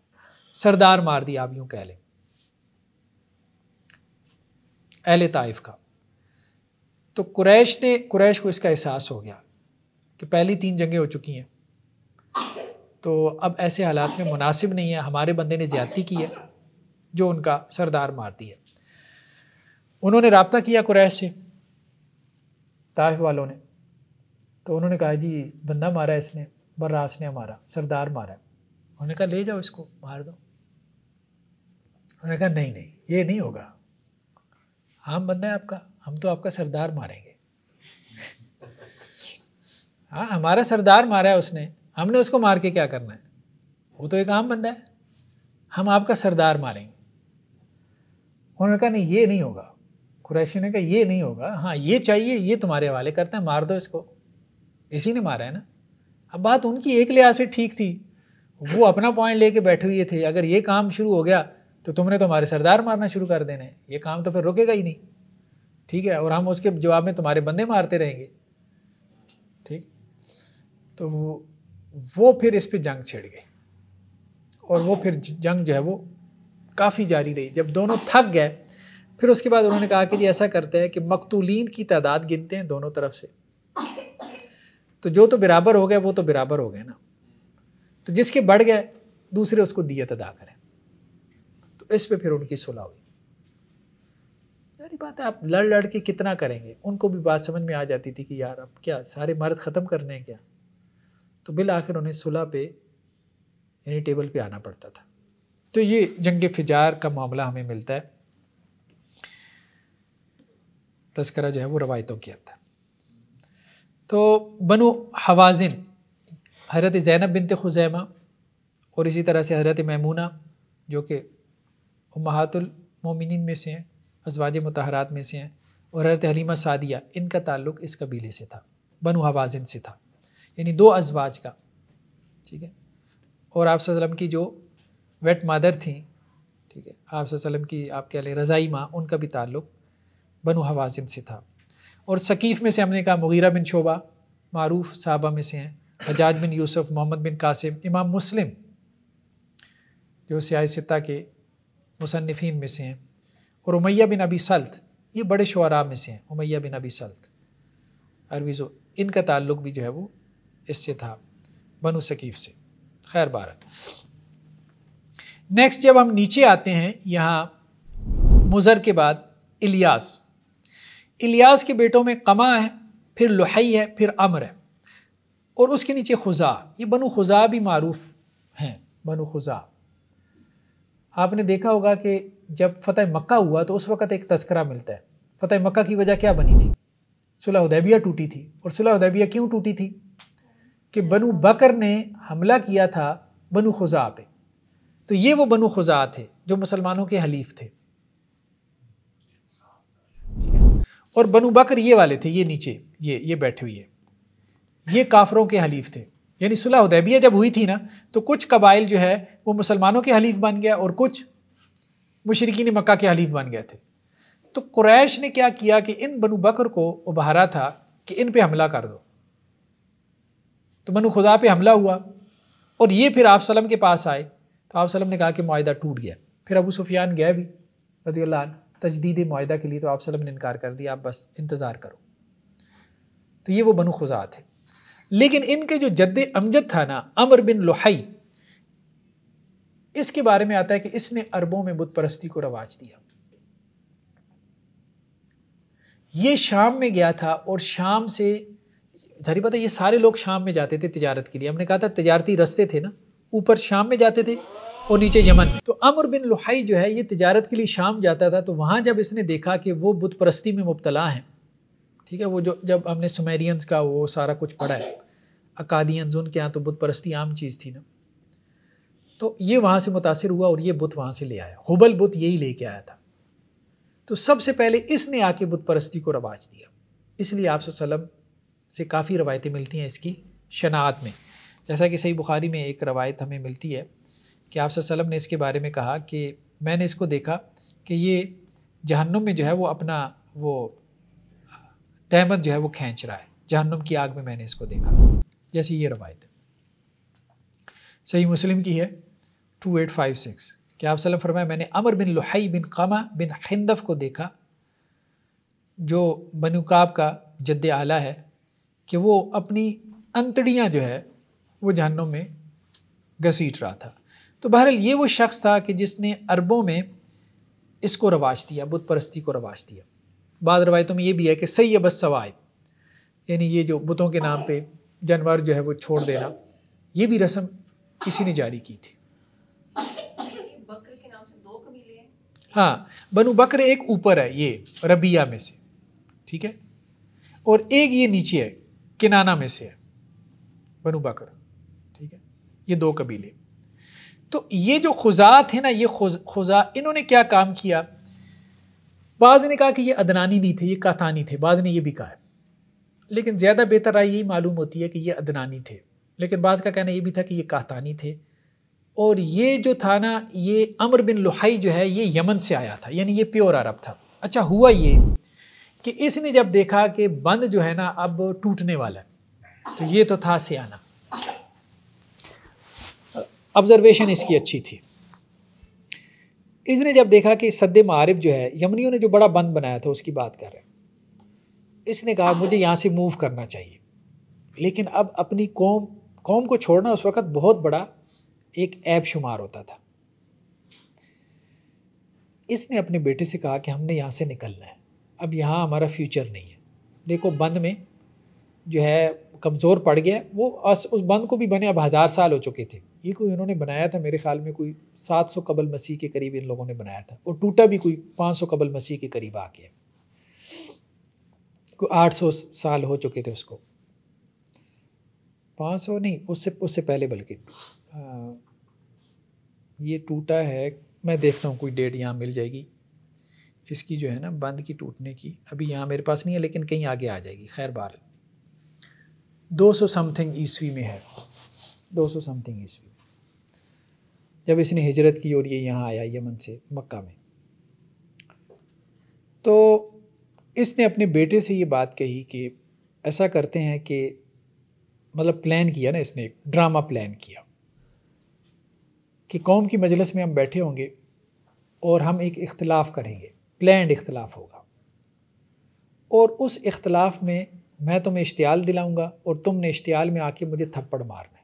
सरदार मार दिया आप यूँ कह लें अहल ताइफ का तो कुरैश ने कुरैश को इसका एहसास हो गया कि पहली तीन जंगें हो चुकी हैं तो अब ऐसे हालात में मुनासिब नहीं है हमारे बंदे ने ज़्यादती की है जो उनका सरदार मार दिया उन्होंने रबता किया कुरैश से ताइफ वालों ने तो उन्होंने कहा जी बंदा मारा इसने बर्रास ने मारा सरदार मारा उन्होंने कहा ले जाओ इसको मार दो उन्होंने कहा नहीं नहीं ये नहीं होगा हम बंदा है आपका हम तो आपका सरदार मारेंगे [laughs] हाँ हमारा सरदार मारा है उसने हमने उसको मार के क्या करना है वो तो एक आम बंदा है हम आपका सरदार मारेंगे उन्होंने कहा नहीं ये नहीं होगा कुरैशी ने कहा ये नहीं होगा हाँ ये चाहिए ये तुम्हारे हवाले करते हैं मार दो इसको इसी ने मारा है ना अब बात उनकी एक लिहाज से ठीक थी वो अपना पॉइंट लेके बैठे हुए थे अगर ये काम शुरू हो गया तो तुमने तो हमारे सरदार मारना शुरू कर देने हैं ये काम तो फिर रुकेगा ही नहीं ठीक है और हम उसके जवाब में तुम्हारे बंदे मारते रहेंगे ठीक तो वो फिर इस पर जंग छिड़ गई और वो फिर जंग जो है वो काफ़ी जारी रही जब दोनों थक गए फिर उसके बाद उन्होंने कहा कि जी ऐसा करते हैं कि मकतूलिन की तादाद गिनते हैं दोनों तरफ से तो जो तो बराबर हो गए वो तो बराबर हो गए ना तो जिसके बढ़ गए दूसरे उसको दियत अदा करें तो इस पे फिर उनकी सुलह हुई सारी बात है आप लड़ लड़ के कितना करेंगे उनको भी बात समझ में आ जाती थी कि यार अब क्या सारे मर्द ख़त्म करने हैं क्या तो बिल आखिर उन्हें सुलह पे यानी टेबल पे आना पड़ता था तो ये जंग फिजार का मामला हमें मिलता है तस्करा जो है वो रवायतों की था तो बनु हवाजिन हजरत ज़ैनब बिनत खुजैमा और इसी तरह से हरत मैमूना जो कि उमहातुलमोमिन में से हैं अजवाज मतहरात में से हैं और हरत हलीमा सादिया इनका ताल्लुक इस कबीले से था बनो हवाजिन से था यानी दो अजवाज का ठीक है और आप की जो वेट मदर थी ठीक है आप की आप कह लें रज़ाई माँ उनका भी ताल्लुक बनो हवाजिन से था और सकीफ़ में से हमने कहा मुगीरा बिन शोबा मरूफ साहबा में से हैं हजाज बिन यूसुफ मोहम्मद बिन कासिम इमाम मुस्लिम जो सिया सता के मुसनफ़ीन में से हैं और उमैया बिन अबी सल्त ये बड़े शुरा में से हैं उमैया बिन अबी सल्त अरबी जो इनका ताल्लुक भी जो है वो इससे था बनो सकीफ़ से खैर भारत नेक्स्ट जब हम नीचे आते हैं यहाँ मुज़र के बाद इलियास इलियास के बेटों में कमा है फिर लुहई है फिर अमर है और उसके नीचे खुजा ये बनु खुजा भी मरूफ हैं बनु खुजा आपने देखा होगा कि जब फ़तेह मक्का हुआ तो उस वक़्त एक तस्करा मिलता है फ़तेह मक्का की वजह क्या बनी थी सुलह उदैबिया टूटी थी और सुलह उदैबिया क्यों टूटी थी कि बनु बकर ने हमला किया था बनु खुजा पे तो ये वो बनु खुजा थे जो मुसलमानों के हलीफ थे और बनु बकर ये वाले थे ये नीचे ये ये बैठे हुए ये काफरों के हलीफ थे यानी सुलह उदैबिया जब हुई थी ना तो कुछ कबाइल जो है वो मुसलमानों के हलीफ बन गया और कुछ मशरकिन मक्का के हलीफ बन गए थे तो कुरैश ने क्या किया कि इन बनु बकर को उभारा था कि इन पे हमला कर दो तो बनु खुदा पे हमला हुआ और ये फिर आप सलम के पास आए तो आप सलम ने कहा कि माहा टूट गया फिर अबू सुफियान गया भी रजी तजदीद माहा के लिए तो आप सलम ने इनकार कर दिया आप बस इंतज़ार करो तो ये वो बनु खुजा थे लेकिन इनके जो जद्द अमजद था ना अमर बिन लोहाई इसके बारे में आता है कि इसने अरबों में बुत परस्ती को रवाज दिया ये शाम में गया था और शाम से जारी पता ये सारे लोग शाम में जाते थे तिजारत के लिए हमने कहा था तजारती रस्ते थे ना ऊपर शाम में जाते थे और नीचे यमन में तो अमर बिन लुहाई जो है ये तजारत के लिए शाम जाता था तो वहाँ जब इसने देखा कि वो बुत परस्ती में मुबतला हैं ठीक है वो जो जब हमने सुमेरियंस का वो सारा कुछ पढ़ा है अकादियंस उनके यहाँ तो बुत परस्ती आम चीज़ थी ना तो ये वहाँ से मुतासर हुआ और ये बुत वहाँ से ले आया हुबल बुत यही कर आया था तो सबसे पहले इसने आके बुत परस्ती को रवाज दिया इसलिए आप वसलम से काफ़ी रवायतें मिलती हैं इसकी शनात में जैसा कि सही बुखारी में एक रवायत हमें मिलती है कि आप वसल्लम ने इसके बारे में कहा कि मैंने इसको देखा कि ये जहन्नुम में जो है वो अपना वो तहमत जो है वो खींच रहा है जहन्नुम की आग में मैंने इसको देखा जैसे ये रवायत सही मुस्लिम की है टू एट फाइव सिक्स कि आप सल्लम फरमाया मैंने अमर बिन लुहाई बिन कमा बिन हिंदफ को देखा जो बनुकाब का जद्द आला है कि वो अपनी अंतड़ियाँ जो है वो जहन्नुम में घसीट रहा था तो बहरहाल ये वो शख्स था कि जिसने अरबों में इसको रवाज दिया बुत परस्ती को रवाज दिया बाद रवायतों में ये भी है कि सही है बस सवाए यानी ये जो बुतों के नाम पे जानवर जो है वो छोड़ देना ये भी रस्म किसी ने जारी की थी हाँ बनु बकर एक ऊपर है ये रबिया में से ठीक है और एक ये नीचे है किनाना में से है बनु बकर ठीक है ये दो कबीले तो ये जो खुजा थे ना ये खुजा इन्होंने क्या काम किया बाज़ ने कहा कि ये अदनानी नहीं थे ये कातानी थे बाज़ ने ये भी कहा लेकिन ज़्यादा बेहतर राय यही मालूम होती है कि ये अदनानी थे लेकिन बाज़ का कहना ये भी था कि ये कातानी थे और ये जो था ना ये अमर बिन लुहाई जो है ये यमन से आया था यानी ये प्योर अरब था अच्छा हुआ ये कि इसने जब देखा कि बंद जो है ना अब टूटने वाला है तो ये तो था सियाना ऑब्जर्वेशन इसकी अच्छी थी इसने जब देखा कि सद मारब जो है यमनियों ने जो बड़ा बंद बनाया था उसकी बात कर रहे हैं इसने कहा मुझे यहाँ से मूव करना चाहिए लेकिन अब अपनी कौम कौम को छोड़ना उस वक़्त बहुत बड़ा एक ऐप शुमार होता था इसने अपने बेटे से कहा कि हमने यहाँ से निकलना है अब यहाँ हमारा फ्यूचर नहीं है देखो बंद में जो है कमज़ोर पड़ गया वो उस बंद को भी बने अब हज़ार साल हो चुके थे ये कोई इन्होंने बनाया था मेरे ख्याल में कोई 700 कबल मसीह के करीब इन लोगों ने बनाया था और टूटा भी कोई 500 कबल मसीह के करीब आ गया कोई 800 साल हो चुके थे उसको 500 नहीं उससे उससे पहले बल्कि ये टूटा है मैं देखता हूँ कोई डेट यहाँ मिल जाएगी इसकी जो है ना बंद की टूटने की अभी यहाँ मेरे पास नहीं है लेकिन कहीं आगे आ जाएगी खैर बार 200 समथिंग ईस्वी में है 200 समथिंग ईस्वी जब इसने हिजरत की और ये यहाँ आया यमन से मक्का में तो इसने अपने बेटे से ये बात कही कि ऐसा करते हैं कि मतलब प्लान किया ना इसने एक ड्रामा प्लान किया कि कौम की मजलिस में हम बैठे होंगे और हम एक इख्तलाफ करेंगे प्लैंड इख्तलाफ होगा और उस इख्तलाफ में मैं तुम्हें इश्तियाल दिलाऊंगा और तुमने इश्तियाल में आके मुझे थप्पड़ मारना है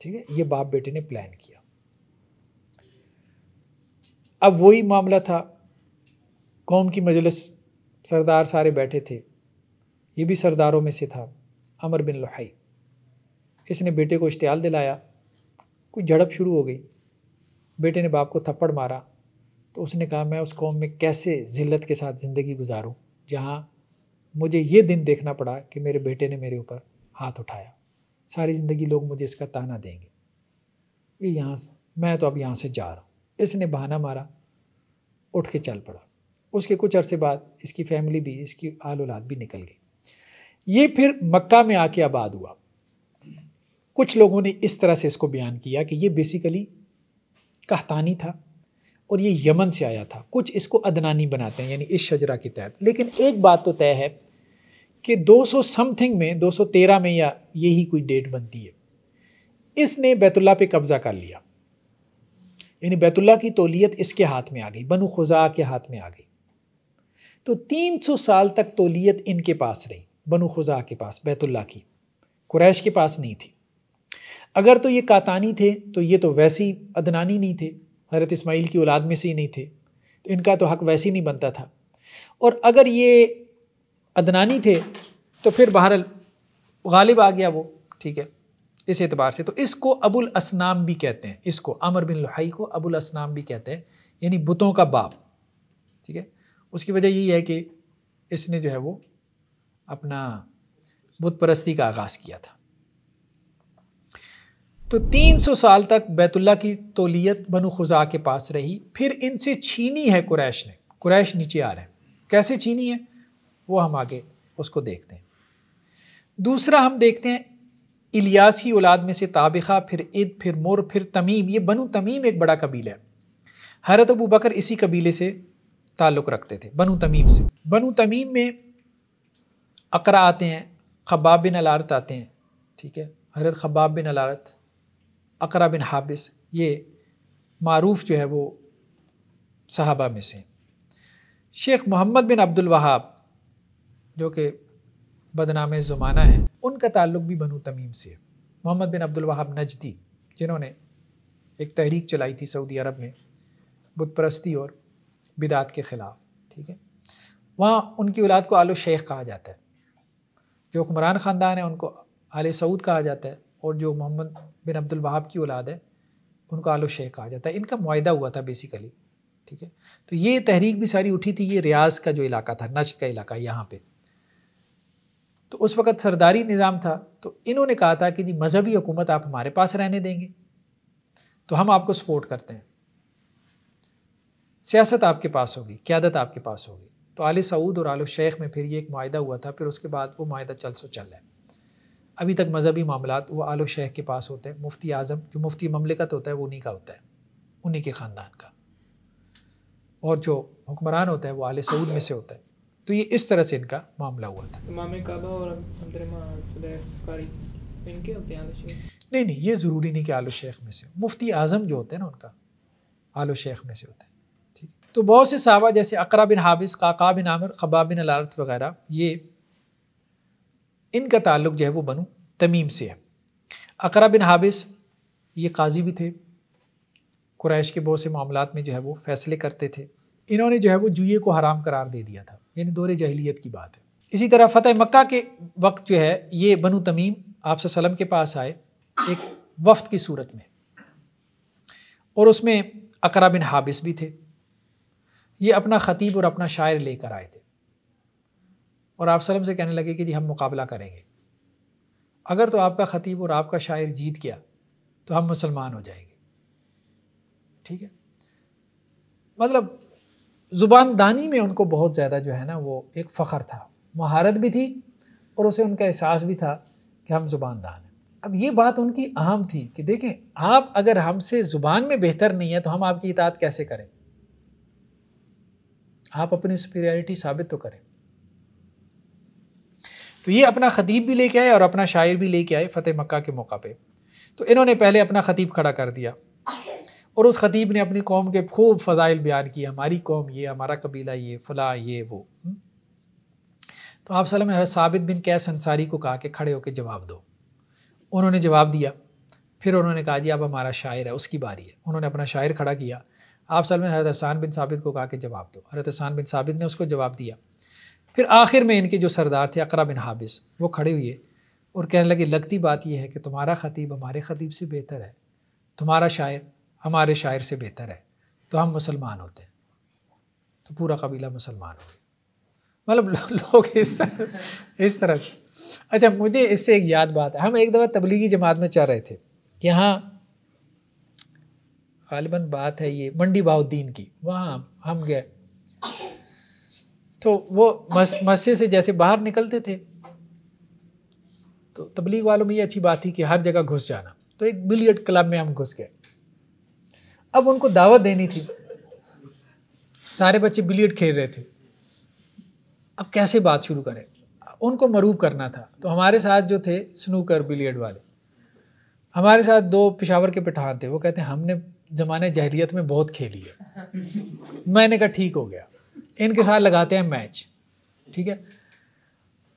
ठीक है ये बाप बेटे ने प्लान किया अब वही मामला था कौम की मजलिस सरदार सारे बैठे थे ये भी सरदारों में से था अमर बिन लोहाई इसने बेटे को इश्तियाल दिलाया कोई झड़प शुरू हो गई बेटे ने बाप को थप्पड़ मारा तो उसने कहा मैं उस कौम में कैसे ज़िल्लत के साथ ज़िंदगी गुजारूँ जहाँ मुझे ये दिन देखना पड़ा कि मेरे बेटे ने मेरे ऊपर हाथ उठाया सारी ज़िंदगी लोग मुझे इसका ताना देंगे ये यहाँ से मैं तो अब यहाँ से जा रहा हूँ इसने बहाना मारा उठ के चल पड़ा उसके कुछ अरसे बाद इसकी फैमिली भी इसकी आल औलाद भी निकल गई ये फिर मक्का में आके आबाद हुआ कुछ लोगों ने इस तरह से इसको बयान किया कि ये बेसिकली कहतानी था और ये यमन से आया था कुछ इसको अदनानी बनाते हैं यानी इस शजरा के तहत लेकिन एक बात तो तय है कि 200 समथिंग में 213 में या यही कोई डेट बनती है इसने बैतुल्ला पे कब्ज़ा कर लिया यानी बैतुल्ला की तोलियत इसके हाथ में आ गई बनु खुजा के हाथ में आ गई तो 300 साल तक तोलियत इनके पास रही बनु खुजा के पास बैतुल्ला की कुरैश के पास नहीं थी अगर तो ये कातानी थे तो ये तो वैसे ही अदनानी नहीं थे हज़रत इसमाइल की औलाद में से ही नहीं थे तो इनका तो हक वैसे ही नहीं बनता था और अगर ये अदनानी थे तो फिर बहरल गालिब आ गया वो ठीक है इस एतबार से तो इसको अबुल असनाम भी कहते हैं इसको अमर बिन लहाई को अबुल असनाम भी कहते हैं यानी बुतों का बाप ठीक है उसकी वजह यही है कि इसने जो है वो अपना बुत परस्ती का आगाज़ किया था तो 300 साल तक बैतुल्ला की तोलीत बनु खुजा के पास रही फिर इनसे छीनी है कुरैश ने कुरैश नीचे आ रहे हैं कैसे छीनी है वो हम आगे उसको देखते हैं दूसरा हम देखते हैं इलियास की औलाद में से ताबिखा फिर इद फिर मोर फिर तमीम ये बनु तमीम एक बड़ा कबीला है हरत अबू बकर इसी कबीले से ताल्लुक़ रखते थे बनु तमीम से बनु तमीम में अकरा आते हैं खबाब बिन अलारत आते हैं ठीक है हरत खबाब बिन अलारत अकरा बिन हाबिस ये मरूफ जो है वो सहाबा में से शेख मोहम्मद बिन अब्दुल वहाब जो कि बदनाम ज़ुमाना है उनका ताल्लुक भी बनू तमीम से है मोहम्मद बिन अब्दुल वहाब नजदी जिन्होंने एक तहरीक चलाई थी सऊदी अरब में बुतप्रस्ती और बिदात के ख़िलाफ़ ठीक है वहाँ उनकी औलाद को आलो शेख कहा जाता है जो हुक्मरान ख़ानदान है उनको आले सऊद कहा जाता है और जो मोहम्मद बिन अब्दुल वहाब की औलाद है उनको आलो शेख कहा जाता है इनका माहा हुआ था बेसिकली ठीक है तो ये तहरीक भी सारी उठी थी ये रियाज का जो इलाका था नश्त का इलाका यहाँ पर तो उस वक़्त सरदारी निज़ाम था तो इन्होंने कहा था कि जी मजहबी हुकूमत आप हमारे पास रहने देंगे तो हम आपको सपोर्ट करते हैं सियासत आपके पास होगी क्यादत आपके पास होगी तो आल सऊद और आल शेख में फिर ये एक माहा हुआ था फिर उसके बाद वो माहा चल सो चल रहा है अभी तक मजहबी मामला वो आल शेख के पास होते हैं मुफ्ती आज़म जो मुफ्ती ममलिकत होता है वो उन्हीं का होता है उन्हीं के ख़ानदान का और जो हुक्मरान होता है वो आल सऊद में से होता है तो ये इस तरह से इनका मामला हुआ था नहीं नहीं ये ज़रूरी नहीं कि आलो शेख में से मुफ्ती आज़म जो होते हैं ना उनका आलो शेख में से होते हैं ठीक तो बहुत से सहाबा जैसे अकरा बिन हाबिस काका बिन आमिर खबा बिन अलारत वगैरह ये इनका ताल्लुक जो है वो बनु तमीम से है अकरा बिन हाबिस ये काजी भी थे कुरैश के बहुत से मामला में जो है वो फैसले करते थे इन्होंने जो है वो जुए को हराम करार दे दिया था यानी दौरे जहलीत की बात है इसी तरह फतेह मक्का के वक्त जो है ये बनु तमीम आप सलम के पास आए एक वफ्त की सूरत में और उसमें अकरा बिन हाबिस भी थे ये अपना ख़तीब और अपना शायर लेकर आए थे और आप सलम से कहने लगे कि जी हम मुकाबला करेंगे अगर तो आपका ख़तीब और आपका शायर जीत गया तो हम मुसलमान हो जाएंगे ठीक है मतलब ज़ुबानदानी में उनको बहुत ज़्यादा जो है ना वो एक फ़ख्र था महारत भी थी और उसे उनका एहसास भी था कि हम ज़ुबानदान हैं अब ये बात उनकी अहम थी कि देखें आप अगर हमसे ज़ुबान में बेहतर नहीं है तो हम आपकी इतात कैसे करें आप अपनी सुपीरियरिटी साबित तो करें तो ये अपना ख़तीब भी लेके आए और अपना शायर भी लेके आए फ़तेह मक्का के मौका पे तो इन्होंने पहले अपना ख़तीब खड़ा कर दिया और उस ख़तीब ने अपनी कौम के खूब फ़जाइल बयान किए हमारी कौम ये हमारा कबीला ये फ़ला ये वो हम्म? तो आप सलम ने साबित बिन कैस अंसारी को कहा कि खड़े होकर जवाब दो उन्होंने जवाब दिया फिर उन्होंने कहा जी अब हमारा शायर है उसकी बारी है उन्होंने अपना शायर खड़ा किया आप सलम हरत हसान बिन साबित को कहा कि जवाब दो हरत हसान बिन साबित ने उसको जवाब दिया फिर आखिर में इनके जो सरदार थे अकरा बिन हाबिस वो खड़े हुए और कहने लगे लगती बात यह है कि तुम्हारा ख़तीब हमारे ख़तीब से बेहतर है तुम्हारा शायर हमारे शायर से बेहतर है तो हम मुसलमान होते हैं तो पूरा कबीला मुसलमान हो मतलब लोग इस तरह इस तरह अच्छा मुझे इससे एक याद बात है हम एक दफ़ा तबलीगी जमात में चाह रहे थे यहाँ गालिबा बात है ये मंडी बाउद्दीन की वहाँ हम गए तो वो मस्जिद से जैसे बाहर निकलते थे तो तबलीग वालों में ये अच्छी बात थी कि हर जगह घुस जाना तो एक बिलियर्ड क्लब में हम घुस गए अब उनको दावत देनी थी सारे बच्चे बिलियड खेल रहे थे अब कैसे बात शुरू करें उनको मरूब करना था तो हमारे साथ जो थे स्नूकर बिलियड वाले हमारे साथ दो पिशावर के पठान थे वो कहते हैं हमने ज़माने जहरीत में बहुत खेली है मैंने कहा ठीक हो गया इनके साथ लगाते हैं मैच ठीक है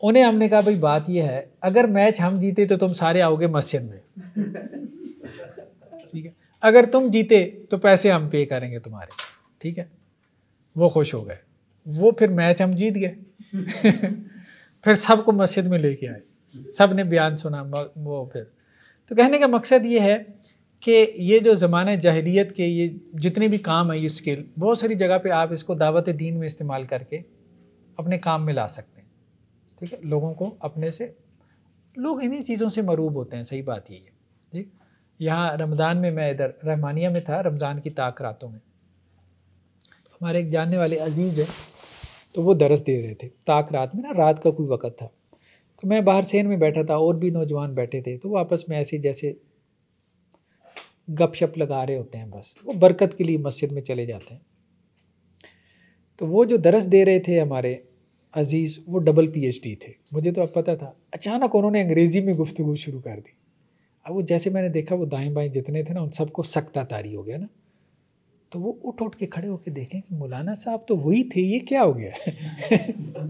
उन्हें हमने कहा भाई बात यह है अगर मैच हम जीते तो तुम सारे आओगे मस्जिद में ठीक है अगर तुम जीते तो पैसे हम पे करेंगे तुम्हारे ठीक है वो खुश हो गए वो फिर मैच हम जीत गए [laughs] फिर सबको मस्जिद में लेके आए सब ने बयान सुना वो फिर तो कहने का मकसद ये है कि ये जो ज़माने जहरीत के ये जितने भी काम है ये स्किल बहुत सारी जगह पे आप इसको दावत दीन में इस्तेमाल करके अपने काम में ला सकते हैं ठीक है लोगों को अपने से लोग इन्हीं चीज़ों से मरूब होते हैं सही बात यही है ठीक यहाँ रमज़ान में मैं इधर रहमानिया में था रमज़ान की ताक रातों में हमारे एक जानने वाले अजीज़ हैं तो वो दरस दे रहे थे ताक रात में ना रात का कोई वक़्त था तो मैं बाहर सेन में बैठा था और भी नौजवान बैठे थे तो वो आपस में ऐसे जैसे गप शप लगा रहे होते हैं बस वो बरकत के लिए मस्जिद में चले जाते हैं तो वो जो दरस दे रहे थे हमारे अजीज़ वो डबल पीएचडी थे मुझे तो अब पता था अचानक उन्होंने अंग्रेज़ी में गुफ्तु शुरू कर दी अब वो जैसे मैंने देखा वो दाएं बाएं जितने थे ना उन सबको सख्ता तारी हो गया ना तो वो उठ उठ के खड़े होके देखें कि मौलाना साहब तो वही थे ये क्या हो गया [laughs]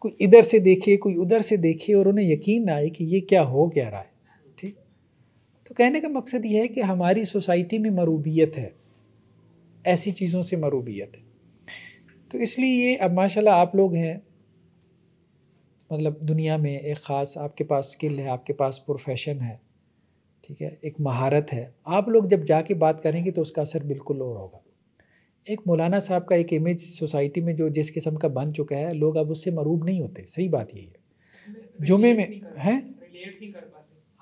कोई इधर से देखे कोई उधर से देखे और उन्हें यकीन ना आए कि ये क्या हो क्या रहा है ठीक तो कहने का मकसद ये है कि हमारी सोसाइटी में मरूबियत है ऐसी चीज़ों से मरूबियत है तो इसलिए ये अब माशाल्लाह आप लोग हैं मतलब दुनिया में एक ख़ास आपके पास स्किल है आपके पास प्रोफेशन है ठीक है एक महारत है आप लोग जब जाके बात करेंगे तो उसका असर बिल्कुल और होगा एक मौलाना साहब का एक इमेज सोसाइटी में जो जिस किस्म का बन चुका है लोग अब उससे मरूब नहीं होते सही बात यही है जुमे में हैं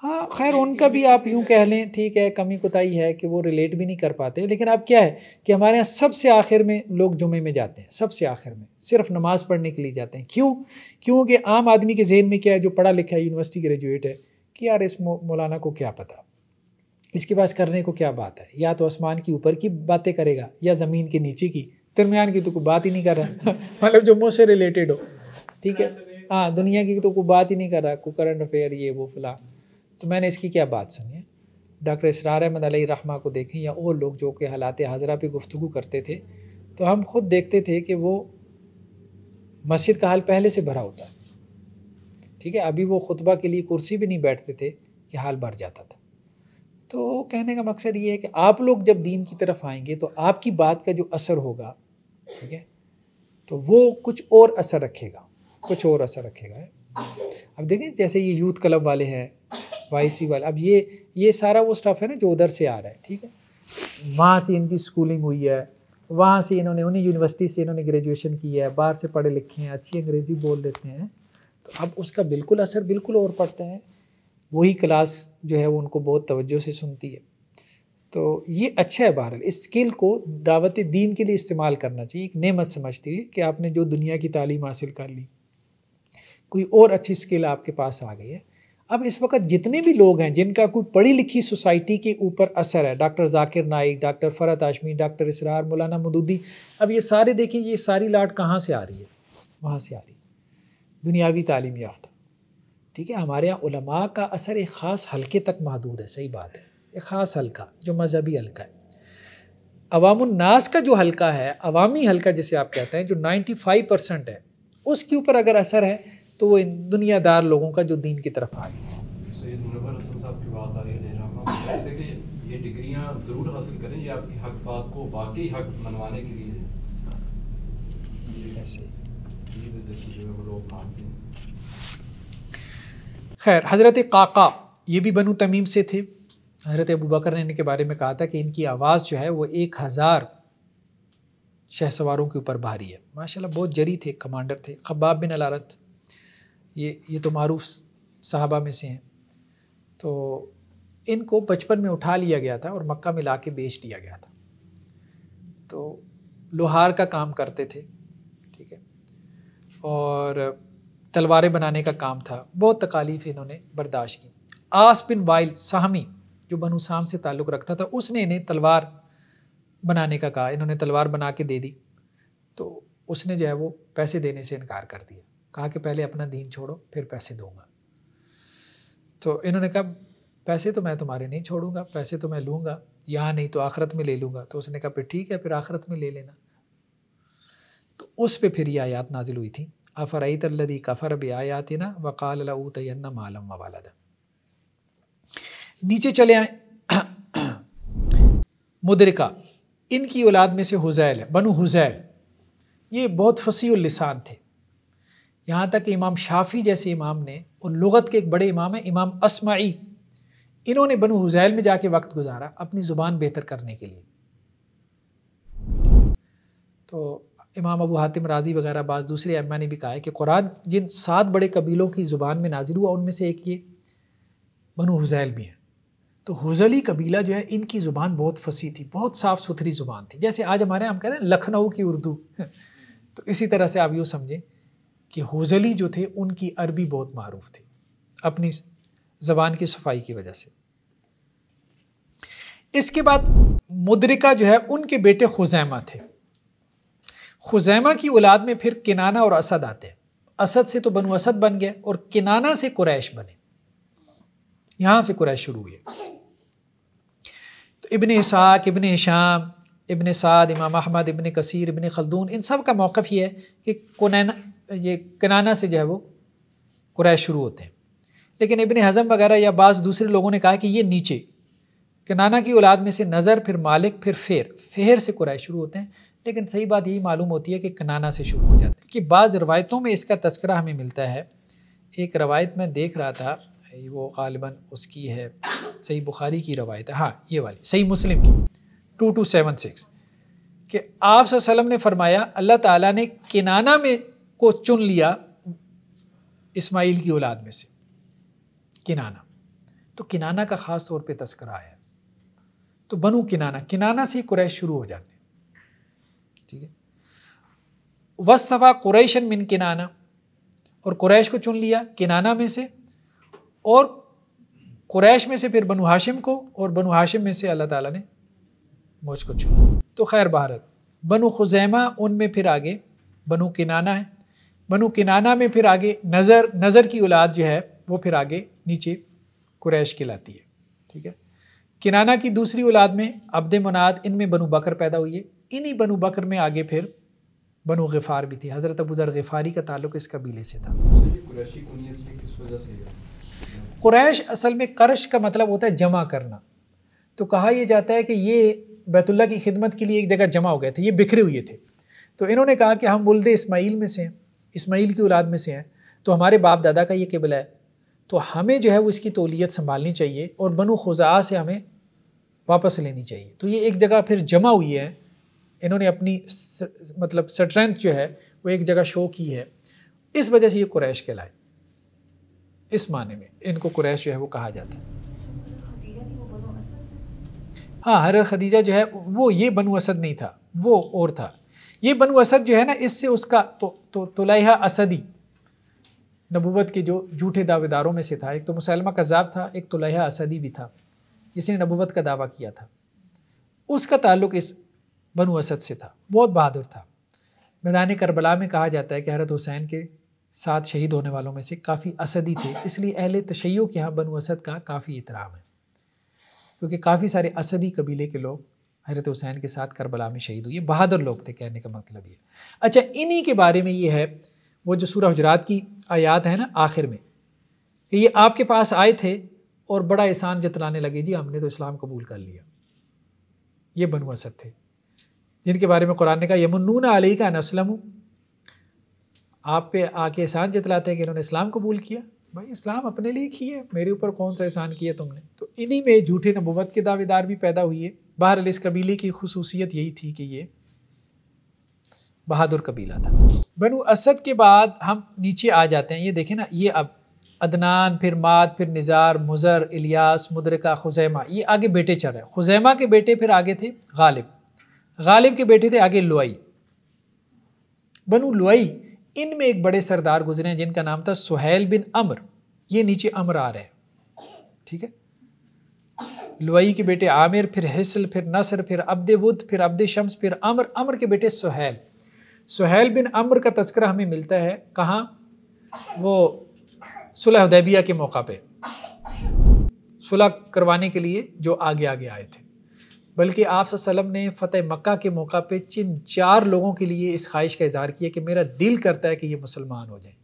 हाँ खैर उनका भी आप यूँ कह लें ठीक है कमी कोताही है कि वो रिलेट भी नहीं कर पाते लेकिन अब क्या है कि हमारे यहाँ सबसे आखिर में लोग जुमे में जाते हैं सबसे आखिर में सिर्फ नमाज़ पढ़ने के लिए जाते हैं क्यों क्योंकि आम आदमी के जहन में क्या है जो पढ़ा लिखा है यूनिवर्सिटी ग्रेजुएट है कि यार इस मौलाना को क्या पता इसके पास करने को क्या बात है या तो आसमान के ऊपर की बातें करेगा या ज़मीन के नीचे की दरमियान की तो कोई बात ही नहीं कर रहा [laughs] मतलब जो मुझसे रिलेटेड हो ठीक है हाँ दुनिया की तो कोई बात ही नहीं कर रहा को करंट अफेयर ये वो फिलहाल तो मैंने इसकी क्या बात सुनी है डॉक्टर इसरार अहमद रहमा को देखें या और लोग जो कि हालात हाजरा पे गुफ्तु करते थे तो हम खुद देखते थे कि वो मस्जिद का हाल पहले से भरा होता ठीक है अभी वो खुतबा के लिए कुर्सी भी नहीं बैठते थे कि हाल भर जाता था तो कहने का मकसद ये है कि आप लोग जब दीन की तरफ आएंगे तो आपकी बात का जो असर होगा ठीक है तो वो कुछ और असर रखेगा कुछ और असर रखेगा अब देखें जैसे ये यूथ क्लब वाले हैं वाई सी वाले अब ये ये सारा वो स्टाफ है ना जो उधर से आ रहा है ठीक है वहाँ से इनकी स्कूलिंग हुई है वहाँ से इन्होंने उन्हें यूनिवर्सिटी से इन्होंने ग्रेजुएशन की है बाहर से पढ़े लिखे हैं अच्छी अंग्रेज़ी बोल लेते हैं तो अब उसका बिल्कुल असर बिल्कुल और पड़ता है वही क्लास जो है वो उनको बहुत तवज्जो से सुनती है तो ये अच्छा है बहरहाल इस स्किल को दावत दीन के लिए इस्तेमाल करना चाहिए एक नेमत समझती हुई कि आपने जो दुनिया की तालीम हासिल कर ली कोई और अच्छी स्किल आपके पास आ गई है अब इस वक्त जितने भी लोग हैं जिनका कोई पढ़ी लिखी सोसाइटी के ऊपर असर है doctor Zakir Naik doctor Farhat Hashmi doctor Israr Maulana Maududi अब ये सारे देखिए ये सारी लाट कहाँ से आ रही है वहाँ से आ रही है दुनियावी तालीम याफ्ता ठीक है हमारे यहाँ उलमा का असर एक ख़ास हल्के तक महदूद है सही बात है एक ख़ास हल्का जो मजहबी हल्का है अवामनास का जो हल्का है अवामी हल्का जिसे आप कहते हैं जो नाइन्टी फाइव परसेंट है उसके ऊपर अगर असर है तो वो इन दुनियादार लोगों का जो दीन की तरफ आ गया है खैर हज़रत काका ये भी बनु तमीम से थे हज़रत अबू बकर ने इनके बारे में कहा था कि इनकी आवाज़ जो है वो एक हज़ार शह सवारों के ऊपर भारी है माशाल्लाह बहुत जरी थे कमांडर थे खब्बाब बिन अलारत ये ये तो मरूफ साहबा में से हैं तो इनको बचपन में उठा लिया गया था और मक्का में ला के बेच दिया गया था तो लोहार का काम करते थे और तलवारें बनाने का काम था बहुत तकालीफ इन्होंने बर्दाश्त की आस बिन वाइल साहमी जो बनु साम से ताल्लुक़ रखता था उसने इन्हें तलवार बनाने का कहा इन्होंने तलवार बना के दे दी तो उसने जो है वो पैसे देने से इनकार कर दिया कहा कि पहले अपना दीन छोड़ो फिर पैसे दूंगा तो इन्होंने कहा पैसे तो मैं तुम्हारे नहीं छोड़ूंगा पैसे तो मैं लूँगा यहाँ नहीं तो आखरत में ले लूँगा तो उसने कहा फिर ठीक है फिर आखरत में ले लेना तो उस पर फिर ये आयात नाजिल हुई थी अफ़रईतल्लदी कफ़र बे आयातिना वकाल ऊतयन्ना मालम वालद नीचे चले आए मुद्रिका इनकी औलाद में से हुज़ैल है बनु हुज़ैल ये बहुत फसी लसान थे यहाँ तक इमाम शाफ़ी जैसे इमाम ने और लुगत के एक बड़े इमाम हैं इमाम असमाई इन्होंने बनु हुज़ैल में जाके वक्त गुजारा अपनी ज़ुबान बेहतर करने के लिए तो इमाम अबू हातिम राजी वगैरह बाज दूसरे अम्मा ने भी कहा है कि कुरान जिन सात बड़े कबीलों की ज़ुबान में नाजिल हुआ उनमें से एक ये बनु हुज़ैल भी हैं तो हुजली कबीला जो है इनकी ज़ुबान बहुत फसी थी बहुत साफ़ सुथरी ज़ुबान थी जैसे आज हमारे हम कह रहे हैं लखनऊ की उर्दू [laughs] तो इसी तरह से आप यूँ समझें कि हुजली जो थे उनकी अरबी बहुत मरूफ थी अपनी ज़बान की सफाई की वजह से इसके बाद मुद्रिका जो है उनके बेटे खुजैमा थे खुजैमा की औलाद में फिर किनाना और असद आते हैं असद से तो बनु असद बन गए और किनाना से कुरैश बने यहाँ से कुरैश शुरू हुए तो इबन इसाक इबन शाम इबन साद इमाम अहमद इबन कसीर इबन खलदून इन सब का मौक़ ही है कि कुनैना ये कनाना से जो है वो कुरैश शुरू होते हैं लेकिन इबन हज़म वगैरह या बाज़ दूसरे लोगों ने कहा कि ये नीचे कनाना की औलाद में से नज़र फिर मालिक फिर फेर फेर से कुरैश शुरू होते हैं लेकिन सही बात यही मालूम होती है कि कनाना से शुरू हो जाता है क्योंकि बाज़ रवायतों में इसका तस्करा हमें मिलता है एक रवायत मैं देख रहा था वो गालिबा उसकी है सही बुखारी की रवायत है हाँ ये वाली सही मुस्लिम की टू टू सेवन सिक्स कि आप वसल्लम ने फरमाया अल्लाह ताला ने किनाना में को चुन लिया इस्माइल की औलाद में से किनाना तो किनाना का ख़ास तौर पे तस्करा आया तो बनू किनाना किनाना से ही कुरैश शुरू हो जाते वस्तफ़ा कुरैशन मिन किनाना और कुरैश को चुन लिया किनाना में से और कुरैश में से फिर बनु हाशिम को और बनु हाशिम में से अल्लाह ताला ने को चुना तो खैर भारत बनु खुजैमा उनमें फिर आगे बनु किनाना है बनु किनाना में फिर आगे नज़र नज़र की औलाद जो है वो फिर आगे नीचे कुरैश कहलाती है ठीक है किनाना की दूसरी औलाद में अब्द मनाद इनमें बनु बकर पैदा हुई है इन्हीं बनु बकर में आगे फिर बनो गफ़ार भी थी हज़रत अबूज़र गफ़ारी का ताल्लुक इस कबीले से था क्रैश असल में करश का मतलब होता है जमा करना तो कहा यह जाता है कि ये बैतुल्ला की खिदमत के लिए एक जगह जमा हो गए थे ये बिखरे हुए थे तो इन्होंने कहा कि हम बुलदे इसमाइल में से हैं इस्माइल की औलाद में से हैं तो हमारे बाप दादा का ये किबला है तो हमें जो है वो इसकी तोलीत संभालनी चाहिए और बनु खुजा से हमें वापस लेनी चाहिए तो ये एक जगह फिर जमा हुई है इन्होंने अपनी स, मतलब स्ट्रेंथ जो है वो एक जगह शो की है इस वजह से ये कुरैश कहलाए इस माने में इनको कुरैश जो है वो कहा जाता है हाँ हर खदीजा जो है वो ये बनु असद नहीं था वो और था ये बनु असद जो है ना इससे उसका तो तो तुलहा असदी नबूवत के जो झूठे दावेदारों में से था एक तो मुसलमा कज़ाब था एक तुलहा असदी भी था जिसने नबूवत का दावा किया था उसका ताल्लुक इस बनु असद से था बहुत बहादुर था मैदान करबला में कहा जाता है कि हरत हुसैन के साथ शहीद होने वालों में से काफ़ी असदी थे इसलिए अहल तशैय के यहाँ बनु असद का काफ़ी इतराम है क्योंकि काफ़ी सारे असदी कबीले के लोग हजरत हुसैन के साथ करबला में शहीद हुए बहादुर लोग थे कहने का मतलब ये अच्छा इन्हीं के बारे में ये है वो जो सूर हजरात की आयात है ना आखिर में कि ये आपके पास आए थे और बड़ा एहसान जतलाने लगे जी हमने तो इस्लाम कबूल कर लिया ये बनु असद थे जिनके बारे में कुरान ने कहा यमुन अली का नसलम आप पे आके एहसान जतलाते हैं कि इन्होंने इस्लाम कबूल किया भाई इस्लाम अपने लिए किए मेरे ऊपर कौन सा एहसान किया तुमने तो इन्हीं में झूठे नबूत के दावेदार भी पैदा है बहरअल इस कबीले की खसूसियत यही थी कि ये बहादुर कबीला था बनु असद के बाद हम नीचे आ जाते हैं ये देखें ना ये अब अदनान फिर माद फिर निज़ार मुज़र इलियास मुद्रका खुजैमा ये आगे बेटे चल रहे हैं खुजैमा के बेटे फिर आगे थे गालिब गालिब के बेटे थे आगे लुआई बनु लोई इनमें एक बड़े सरदार गुजरे हैं जिनका नाम था सुहेल बिन अमर ये नीचे अमर आ रहे हैं ठीक है लुआई के बेटे आमिर फिर हिसल फिर नसर फिर अब्दे बुद्ध फिर अब्दे शम्स फिर अमर अमर के बेटे सुहेल सुहेल बिन अमर का तस्करा हमें मिलता है कहाँ वो सुलह उदैबिया के मौका पे सुलह करवाने के लिए जो आगे आगे आए थे बल्कि आप ने फतेह मक्का के मौका पे जिन चार लोगों के लिए इस ख्वाहिश का इजहार किया कि मेरा दिल करता है कि ये मुसलमान हो जाए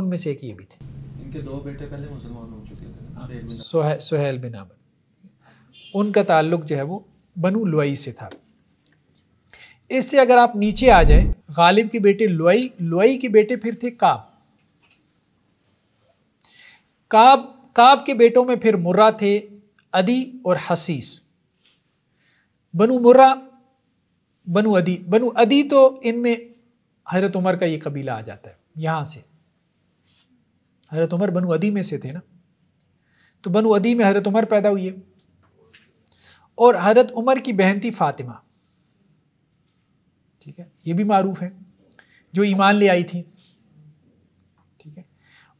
उनमें से एक ये भी थे इनके दो बेटे पहले मुसलमान हो चुके थे हाँ। सुहैल बिन आमर उनका ताल्लुक जो है वो बनु लुआई से था इससे अगर आप नीचे आ जाए गालिब के बेटे लुआई लुआई के बेटे फिर थे काब काब काब के बेटों में फिर मुर्रा थे अदी और हसीस बनु मुर्रा बनु अदी बनु अदी तो इनमें हजरत उमर का ये कबीला आ जाता है यहाँ से हजरत उमर बनु अदी में से थे ना तो बनु अदी में हजरत उमर पैदा हुई है और हजरत उमर की बहन थी फातिमा ठीक है ये भी मारूफ है जो ईमान ले आई थी ठीक है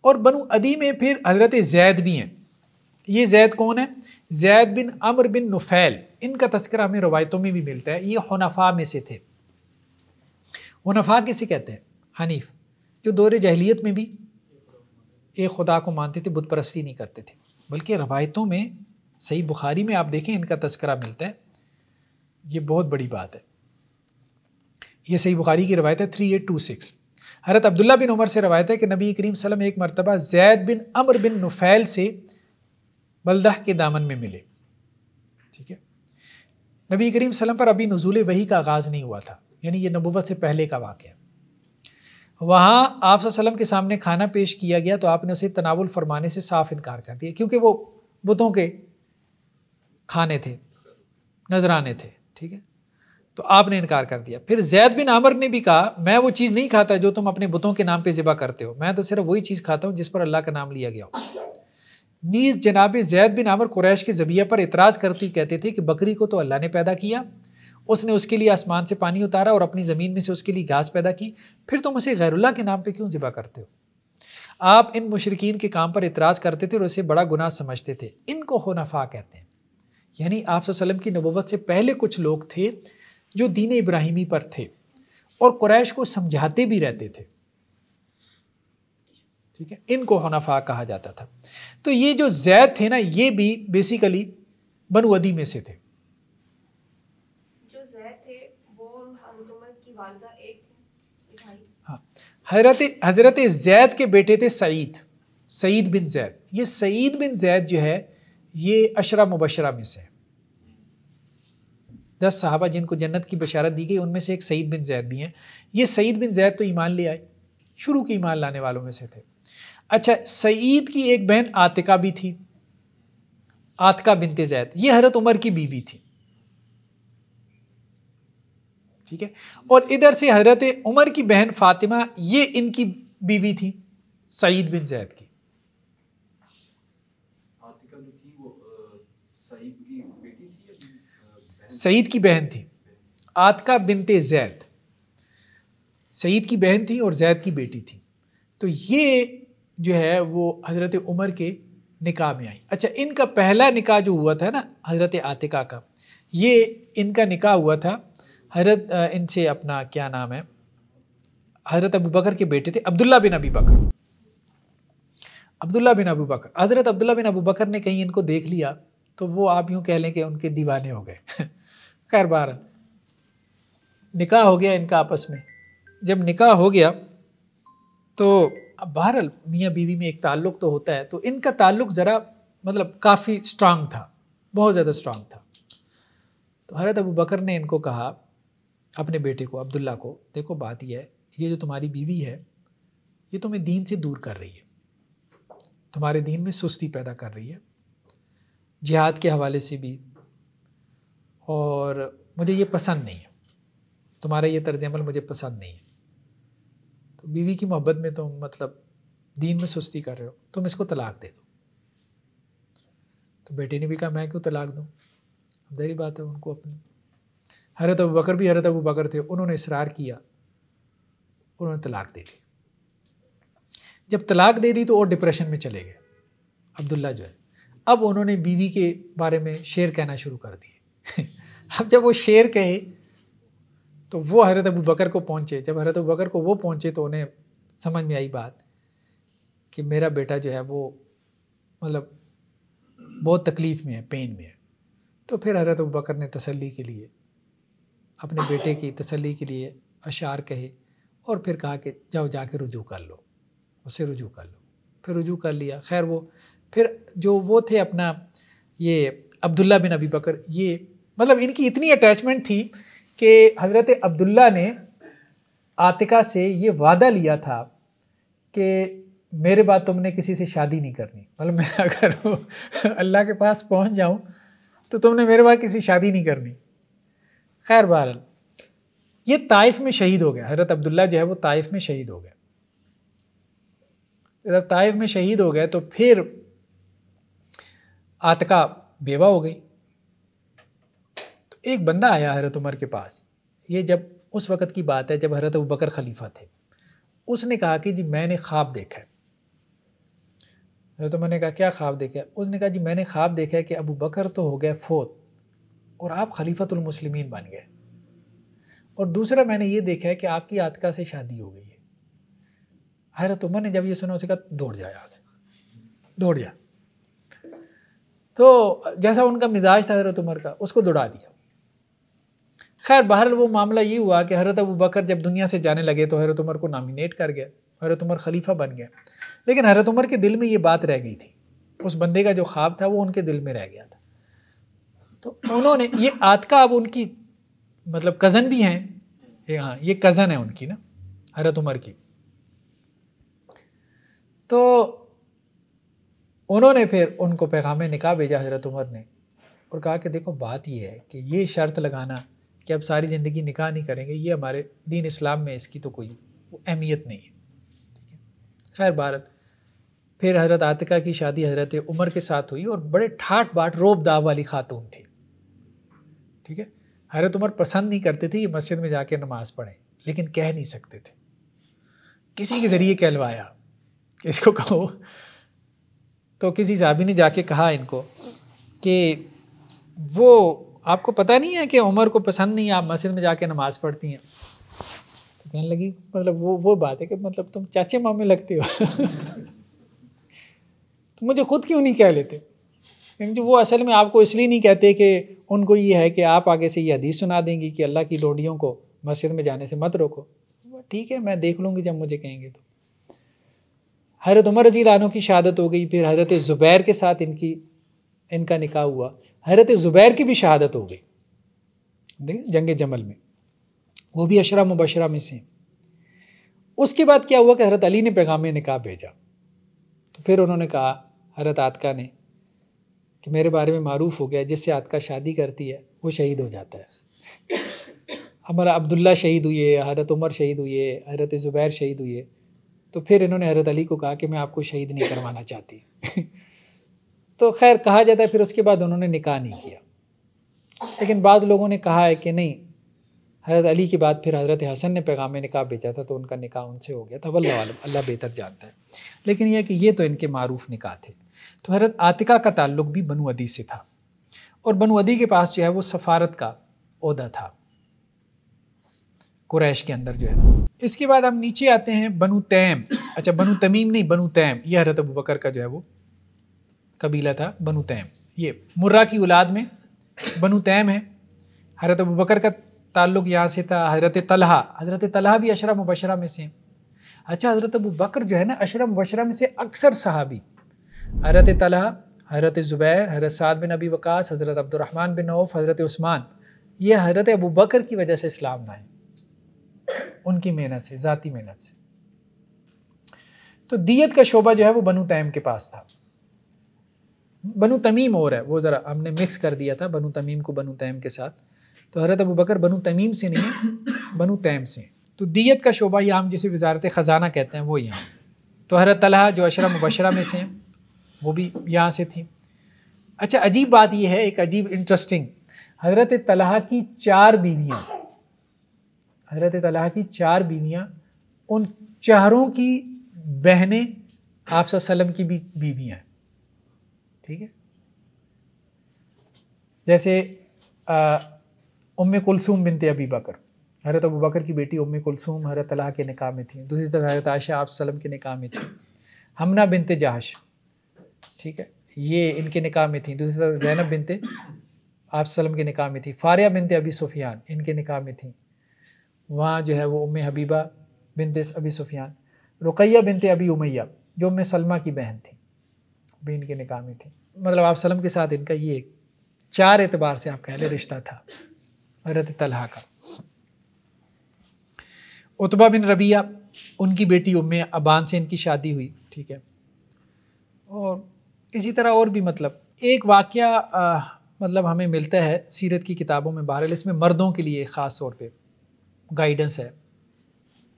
और बनु अदी में फिर हजरत जैद भी हैं ये जैद कौन है जैद बिन अमर बिन नुफैल इनका तस्करा हमें रवायतों में भी मिलता है ये हनफा में से थे हनफा किसे कहते हैं हनीफ जो दौर जहलीत में भी एक खुदा को मानते थे बुतप्रस्ती नहीं करते थे बल्कि रवायतों में सही बुखारी में आप देखें इनका तस्करा मिलता है ये बहुत बड़ी बात है ये सही बुखारी की रवायत है थ्री एट टू सिक्स हरत अब्दुल्ला बिन उमर से रवायत है कि नबी करीम सलम एक मरतबा जैद बिन अमर बिन नुफैल से बलदह के दामन में मिले ठीक है नबी करीम सलम पर अभी नजूल वही का आगाज़ नहीं हुआ था यानी ये नबूवत से पहले का वाक़ वहाँ आप सल्लम के सामने खाना पेश किया गया तो आपने उसे तनावुल फरमाने से साफ इनकार कर दिया क्योंकि वो बुतों के खाने थे नजराने थे ठीक है तो आपने इनकार कर दिया फिर जैद बिन आमर ने भी कहा मैं वो चीज़ नहीं खाता जो तुम अपने बुतों के नाम पे ज़िबा करते हो मैं तो सिर्फ वही चीज़ खाता हूँ जिस पर अल्लाह का नाम लिया गया हो नीज़ जनाब जैद बिन आमर कुरैश के ज़बिया पर एतराज़ करती कहते थे कि बकरी को तो अल्लाह ने पैदा किया उसने उसके लिए आसमान से पानी उतारा और अपनी ज़मीन में से उसके लिए घास पैदा की फिर तुम उसे गैरुल्ला के नाम पर क्यों ज़िबा करते हो आप इन मुशरकिन के काम पर एतराज़ करते थे और उसे बड़ा गुनाह समझते थे इनको हनफा कहते हैं यानी आप सल्लम की नबूत से पहले कुछ लोग थे जो दीन इब्राहिमी पर थे और क्रैश को समझाते भी रहते थे ठीक है इनको हनफा कहा जाता था तो ये जो जैद थे ना ये भी बेसिकली बनुअदी में से थे हजरत हजरत जैद के बेटे थे सईद सईद बिन जैद ये सईद बिन जैद जो है ये अशरा मुबशरा में से है दस साहबा जिनको जन्नत की बशारत दी गई उनमें से एक सईद बिन जैद भी हैं ये सईद बिन जैद तो ईमान ले आए शुरू के ईमान लाने वालों में से थे अच्छा सईद की एक बहन आतिका भी थी आतिका बिनते जैद ये हरत उमर की बीवी थी ठीक है और इधर से हरत उमर की बहन फातिमा ये इनकी बीवी थी सईद बिन जैद की सईद की बहन थी आतका बिनते जैद सईद की बहन थी और जैद की बेटी थी तो ये जो है वो हज़रत उमर के निकाह में आई अच्छा इनका पहला निकाह जो हुआ था ना हज़रत आतिका का ये इनका निकाह हुआ था हजरत इनसे अपना क्या नाम है हज़रत अबू बकर के बेटे थे अब्दुल्ला बिन अबी बकर अब्दुल्ला बिन अबू बकर हज़रत अब्दुल्ला बिन अबू बकर ने कहीं इनको देख लिया तो वो आप यूँ कह लें कि उनके दीवाने हो गए [laughs] खैर बार निकाह हो गया इनका आपस में जब निकाह हो गया तो अब बहरहाल मियाँ बीवी में एक ताल्लुक तो होता है तो इनका ताल्लुक ज़रा मतलब काफ़ी स्ट्रांग था बहुत ज़्यादा स्ट्रांग था तो हरत अबू बकर ने इनको कहा अपने बेटे को अब्दुल्ला को देखो बात यह है ये जो तुम्हारी बीवी है ये तुम्हें दीन से दूर कर रही है तुम्हारे दीन में सुस्ती पैदा कर रही है जिहाद के हवाले से भी और मुझे ये पसंद नहीं है तुम्हारा ये तर्ज अमल मुझे पसंद नहीं है बीवी की मोहब्बत में तुम मतलब दीन में सुस्ती कर रहे हो तुम इसको तलाक दे दो तो बेटे ने भी कहा मैं क्यों तलाक दूँ देरी बात है उनको अपनी हरत अबू बकर भी हरत अबू बकर थे उन्होंने इसरार किया उन्होंने तलाक दे दी जब तलाक दे दी तो और डिप्रेशन में चले गए अब्दुल्ला जो है अब उन्होंने बीवी के बारे में शेर कहना शुरू कर दिए [laughs] अब जब वो शेर कहे तो वो हज़रत अबू बकर को पहुँचे जब हज़रत अबू बकर को वो पहुँचे तो उन्हें समझ में आई बात कि मेरा बेटा जो है वो मतलब बहुत तकलीफ़ में है पेन में है तो फिर हज़रत अबू बकर ने तसल्ली के लिए अपने बेटे की तसल्ली के लिए अशार कहे और फिर कहा कि जाओ जाके रुजू कर लो उसे रुजू कर लो फिर रुजू कर लिया खैर वो फिर जो वो थे अपना ये अब्दुल्ला बिन अबी बकर ये मतलब इनकी इतनी अटैचमेंट थी कि हज़रत अब्दुल्ला ने आतिका से ये वादा लिया था कि मेरे बाद तुमने किसी से शादी नहीं करनी मतलब मैं [laughs] अगर अल्लाह के पास पहुंच जाऊं तो तुमने मेरे बाद किसी शादी नहीं करनी खैर बहर ये ताइफ में शहीद हो गया हजरत अब्दुल्ला जो है वो ताइफ में शहीद हो गया जब ताइफ में शहीद हो गए तो फिर आतका बेवा हो गई एक बंदा आया हरत उमर के पास ये जब उस वक़्त की बात है जब हरत अबू बकर खलीफा थे उसने कहा कि जी मैंने ख्वाब देखा है हरत उमर ने कहा क्या ख्वाब देखा है उसने कहा जी मैंने ख्वाब देखा है कि अबू बकर तो हो गए फोत और आप खलीफतुलमसलिमिन बन गए और दूसरा मैंने ये देखा है कि आपकी आतका से शादी हो गई है हरत उमर ने जब ये सुना उसे कहा दौड़ जाया यहाँ से दौड़ जा तो जैसा उनका मिजाज था हरत उमर का उसको दौड़ा दिया खैर बहर वो मामला ये हुआ कि हरत अबू बकर जब दुनिया से जाने लगे तो हरत उमर को नामिनेट कर गया हरत उमर खलीफा बन गया लेकिन हरत उमर के दिल में ये बात रह गई थी उस बंदे का जो ख्वाब था वो उनके दिल में रह गया था तो उन्होंने ये आतका अब उनकी मतलब कज़न भी हैं हाँ ये कज़न है उनकी ना हरत उमर की तो उन्होंने फिर उनको पैगाम निकाह भेजा हजरत उमर ने और कहा कि देखो बात यह है कि ये शर्त लगाना कि अब सारी ज़िंदगी निकाह नहीं करेंगे ये हमारे दीन इस्लाम में इसकी तो कोई अहमियत नहीं है ठीक है खैर भारत फिर हज़रत आतिका की शादी हज़रत उमर के साथ हुई और बड़े ठाट बाट रोब दाव वाली खातून थी ठीक है हज़रत उमर पसंद नहीं करते थे ये मस्जिद में जाके नमाज़ पढ़े लेकिन कह नहीं सकते थे किसी के ज़रिए कहलवाया इसको कहो तो किसी साहबी ने जाके कहा इनको कि वो आपको पता नहीं है कि उमर को पसंद नहीं है आप मस्जिद में जाके नमाज पढ़ती हैं तो कहने लगी मतलब वो वो बात है कि मतलब तुम चाचे मामे लगते हो [laughs] तो मुझे खुद क्यों नहीं कह लेते क्योंकि वो असल में आपको इसलिए नहीं कहते कि उनको ये है कि आप आगे से ये हदीस सुना देंगी कि अल्लाह की लोडियों को मस्जिद में जाने से मत रोको ठीक है मैं देख लूँगी जब मुझे कहेंगे तो हज़रत उमर रजी लानों की शहादत हो गई फिर हज़रत ज़ुबैर के साथ इनकी इनका निकाह हुआ हैरत ज़ुबैर की भी शहादत हो गई देखिए जंग जमल में वो भी अशरा मुबशरा में से उसके बाद क्या हुआ कि हरत अली ने पैगाम निकाह भेजा तो फिर उन्होंने कहा हरत आतका ने कि मेरे बारे में मरूफ़ हो गया जिससे आतका शादी करती है वो शहीद हो जाता है हमारा अब्दुल्ला शहीद हुए हरत उमर शहीद हुए हरत ज़ुबैर शहीद हुए तो फिर इन्होंने हरत अली को कहा कि मैं आपको शहीद नहीं करवाना चाहती तो खैर कहा जाता है फिर उसके बाद उन्होंने निकाह नहीं किया लेकिन बाद लोगों ने कहा है कि नहीं हज़रत अली के बाद फिर हज़रत हसन ने पैगाम निकाह भेजा था तो उनका निकाह उनसे हो गया था वल्ला अल्लाह बेहतर जानता है लेकिन यह कि ये तो इनके मरूफ निकाह थे तो हज़रत आतिका का ताल्लुक भी बनु अदी से था और बनु अदी के पास जो है वो सफ़ारत का अहदा था कुरैश के अंदर जो है इसके बाद हम नीचे आते हैं बनु तैम अच्छा बनु तमीम नहीं बनु तैम यह हरत अबू बकर का जो है वो कबीला था बनु तैम ये मुर्रा की औलाद में बनु तैम है हज़रत अबू बकर का ताल्लुक यहाँ से था हज़रत तलहा हज़रत तलहा भी अशरा मुबशरा में से अच्छा हज़रत अबू बकर जो है ना अशरा मुबशरा में से अक्सर सहाबी हज़रत तलहा हज़रत ज़ुबैर हज़रत साद बिन अबी वकास हज़रत अब्दुलरहमान बिन औफ हज़रत उस्मान ये हज़रत अबू बकर की वजह से इस्लाम लाए उनकी मेहनत से ज़ाती मेहनत से तो दियत का शोबा जो है वो बनु तैम के पास था बनु तमीम और है वो ज़रा हमने मिक्स कर दिया था बनु तमीम को बनु तैम के साथ तो हरत अबू बकर बनु तमीम से नहीं है बनु तैम से तो दियत का शोबा या हम जिसे वजारत ख़जाना कहते हैं वो यहाँ तो हरत तलहा जो अशरा मुबशरा में से हैं वो भी यहाँ से थी अच्छा अजीब बात यह है एक अजीब इंटरेस्टिंग हज़रत तलह की चार बीवियाँ हज़रत तलह की चार बीवियाँ उन चारों की बहनें आप की भी बीवियाँ ठीक है जैसे उम कुलसूम बिनते अबी बकर हरत अबू बकर की बेटी उम कुलसूम हरत अल्लाह के निकाह में थी दूसरी तरफ हरत आशा आप सलम के निकाह में थी हमना बिनते जहाश ठीक है ये इनके निकाह में थी दूसरी तरफ जैनब बिनते आप सलम के निकाह में थी फारिया बिनते अबी सुफियान इनके निकाह में थी वहाँ जो है वो Umm Habiba bint Abi Sufyan Ruqayya bint Abi Umayya जो उम्म सलमा की बहन थी भी इनके निकाह में थे मतलब आप सलम के साथ इनका ये चार एतबार से आप कह लें रिश्ता था हजरत तलहा का उतबा बिन रबिया उनकी बेटी उम अबान से इनकी शादी हुई ठीक है और इसी तरह और भी मतलब एक वाक्य मतलब हमें मिलता है सीरत की किताबों में बहरहाल इसमें मर्दों के लिए ख़ास तौर पे गाइडेंस है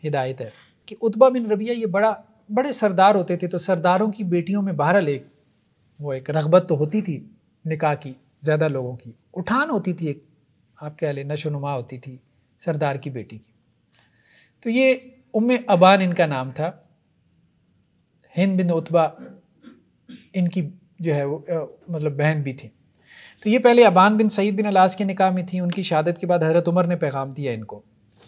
हिदायत है कि उतबा बिन रबिया ये बड़ा बड़े सरदार होते थे तो सरदारों की बेटियों में बहरहाल एक वो एक रगबत तो होती थी निकाह की ज़्यादा लोगों की उठान होती थी एक आप कह लें नशोनुमा होती थी सरदार की बेटी की तो ये उम अबान इनका नाम था हिंद बिन उतबा इनकी जो है वो मतलब बहन भी थी तो ये पहले Aban bin Saeed bin Alas के निकाह में थी उनकी शहादत के बाद हज़रत उमर ने पैगाम दिया इनको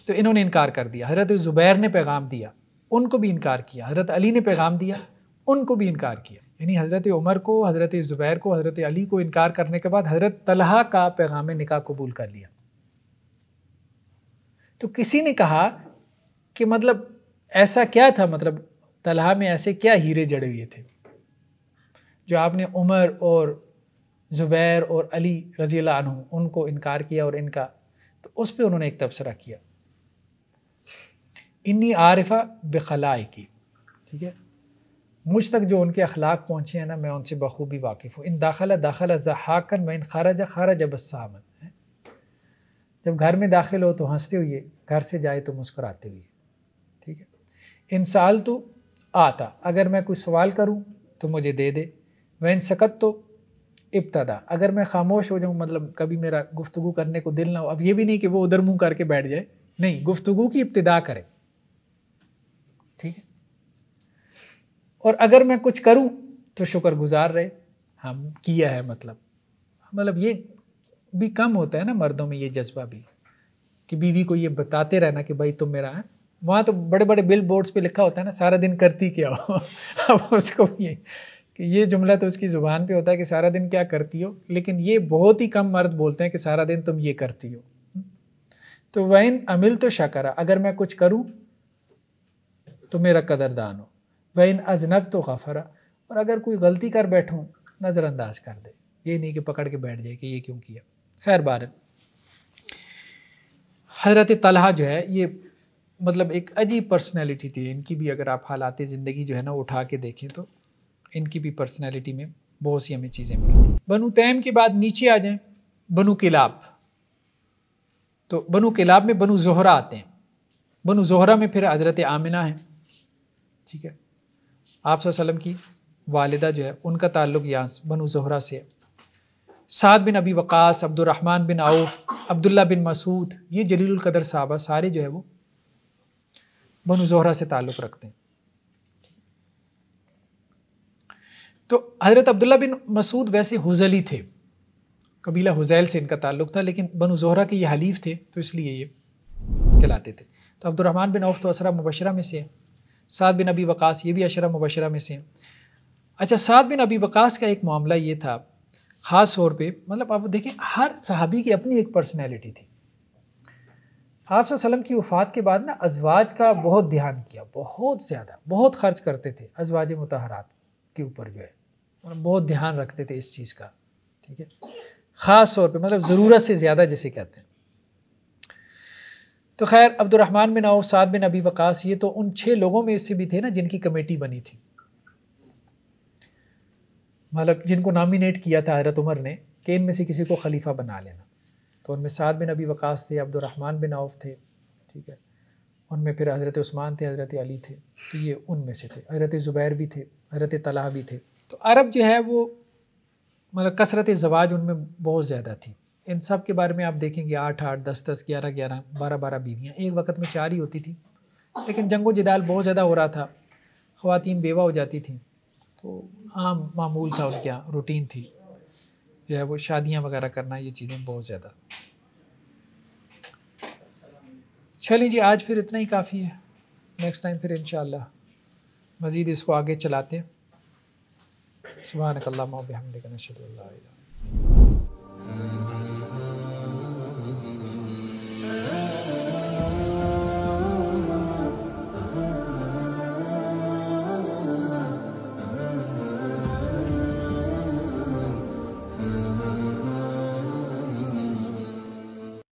तो इन्होंने इनकार कर दिया हज़रत ज़ुबैर ने पैगाम दिया उनको भी इनकार किया हज़रत अली ने पैगाम दिया उनको भी इनकार किया यानी हज़रत उमर को हज़रत ज़ुबैर को हज़रत अली को इनकार करने के बाद हज़रत तलहा का पैगाम निका कबूल कर लिया तो किसी ने कहा कि मतलब ऐसा क्या था मतलब तलहा में ऐसे क्या हीरे जड़े हुए थे जो आपने उमर और ज़ुबैर और अली रज़ी उनको इनकार किया और इनका तो उस पर उन्होंने एक तबसरा किया इन्नी आरिफा बेखलाई की ठीक है मुझ तक जो उनके अखलाक पहुँचे हैं ना मैं उनसे बखूबी वाकिफ़ हूँ इन दाखिला दाखिला जहाकन मैं इन खारा खारज सामन है जब घर में दाखिल हो तो हंसते हुए घर से जाए तो मुस्कुराते हुए ठीक है इन साल तो आता अगर मैं कोई सवाल करूँ तो मुझे दे दे वैन सकत तो इब्तदा अगर मैं खामोश हो जाऊँ मतलब कभी मेरा गुफ्तु करने को दिल ना हो अब ये भी नहीं कि वो उधर मुँह करके बैठ जाए नहीं गुफ्तु की इब्तदा करें और अगर मैं कुछ करूं तो शुक्र गुजार रहे हम किया है मतलब मतलब ये भी कम होता है ना मर्दों में ये जज्बा भी कि बीवी को ये बताते रहना कि भाई तुम मेरा है वहाँ तो बड़े बड़े बिल बोर्ड्स पर लिखा होता है ना सारा दिन करती क्या हो [laughs] अब उसको ये कि ये जुमला तो उसकी ज़ुबान पे होता है कि सारा दिन क्या करती हो लेकिन ये बहुत ही कम मर्द बोलते हैं कि सारा दिन तुम ये करती हो तो वैन अमिल तो शकरा अगर मैं कुछ करूँ तो मेरा कदरदान हो इन अजनब तो गफ़रा और अगर कोई गलती कर बैठूँ नज़रअंदाज कर दे ये नहीं कि पकड़ के बैठ जाए कि ये क्यों किया खैर बार हज़रत तलहा जो है ये मतलब एक अजीब पर्सनैलिटी थी इनकी भी अगर आप हालात ज़िंदगी जो है ना उठा के देखें तो इनकी भी पर्सनैलिटी में बहुत सी हमें चीज़ें मिली थी बनु तैम के बाद नीचे आ जाएं बनु किलाब तो बनु किलाब में बनु जहरा आते हैं बनु जहरा में फिर हज़रत आमिना है ठीक है आप की वालदा जो है उनका ताल्लुक यहाँ बनु जहरा से है साद बिन अबी वक़ास अब्दुलरहमान बिन आउफ अब्दुल्ला बिन मसूद ये जलीलकदर साहबा सारे जो है वो बनु जहरा से ताल्लुक़ रखते हैं तो हज़रत अब्दुल्ला बिन मसूद वैसे हुजली थे कबीला हुजैल से इनका ताल्लुक़ था लेकिन बनु जहरा के ये हलीफ थे तो इसलिए ये कहलाते थे तो अब्दुलरहमान बिन औफ तो असरा मुबशरा में से है सात बिन अबी वक़ास ये भी अशरा मुबशरा में से हैं अच्छा सात बिन अबी वक़ास का एक मामला ये था ख़ास तौर पे मतलब आप देखें हर सहाबी की अपनी एक पर्सनैलिटी थी आप वसलम की वफ़ात के बाद ना अजवाज का बहुत ध्यान किया बहुत ज़्यादा बहुत ख़र्च करते थे अजवाज मतहरात के ऊपर जो है मतलब बहुत ध्यान रखते थे इस चीज़ का ठीक है ख़ास तौर पे मतलब ज़रूरत से ज़्यादा जिसे कहते हैं तो खैर अब्दुलरहमान बिन आउफ साद बिन अबी वकास ये तो उन छः लोगों में से भी थे ना जिनकी कमेटी बनी थी मतलब जिनको नामिनेट किया था हजरत उमर ने कि इनमें से किसी को खलीफा बना लेना तो उनमें साद बिन अबी वकास थे अब्दुलरहमान बिन आउफ थे ठीक है उनमें फिर हज़रत उस्मान थे हज़रत अली थे तो ये उनमें से थे हज़रत ज़ुबैर भी थे हज़रत तलाह भी थे तो अरब जो है वो मतलब कसरत जवाज उनमें बहुत ज़्यादा थी इन सब के बारे में आप देखेंगे आठ आठ दस दस ग्यारह ग्यारह बारह बारह बीवियाँ एक वक्त में चार ही होती थी लेकिन जंगो जदाल बहुत ज़्यादा हो रहा था ख़वान बेवा हो जाती थी तो आम मामूल था उनके यहाँ रूटीन थी जो है वो शादियाँ वगैरह करना ये चीज़ें बहुत ज़्यादा चलिए जी आज फिर इतना ही काफ़ी है नेक्स्ट टाइम फिर इन मज़ीद इसको आगे चलाते हैं सुबह नकल्ला मोहम्मद नशद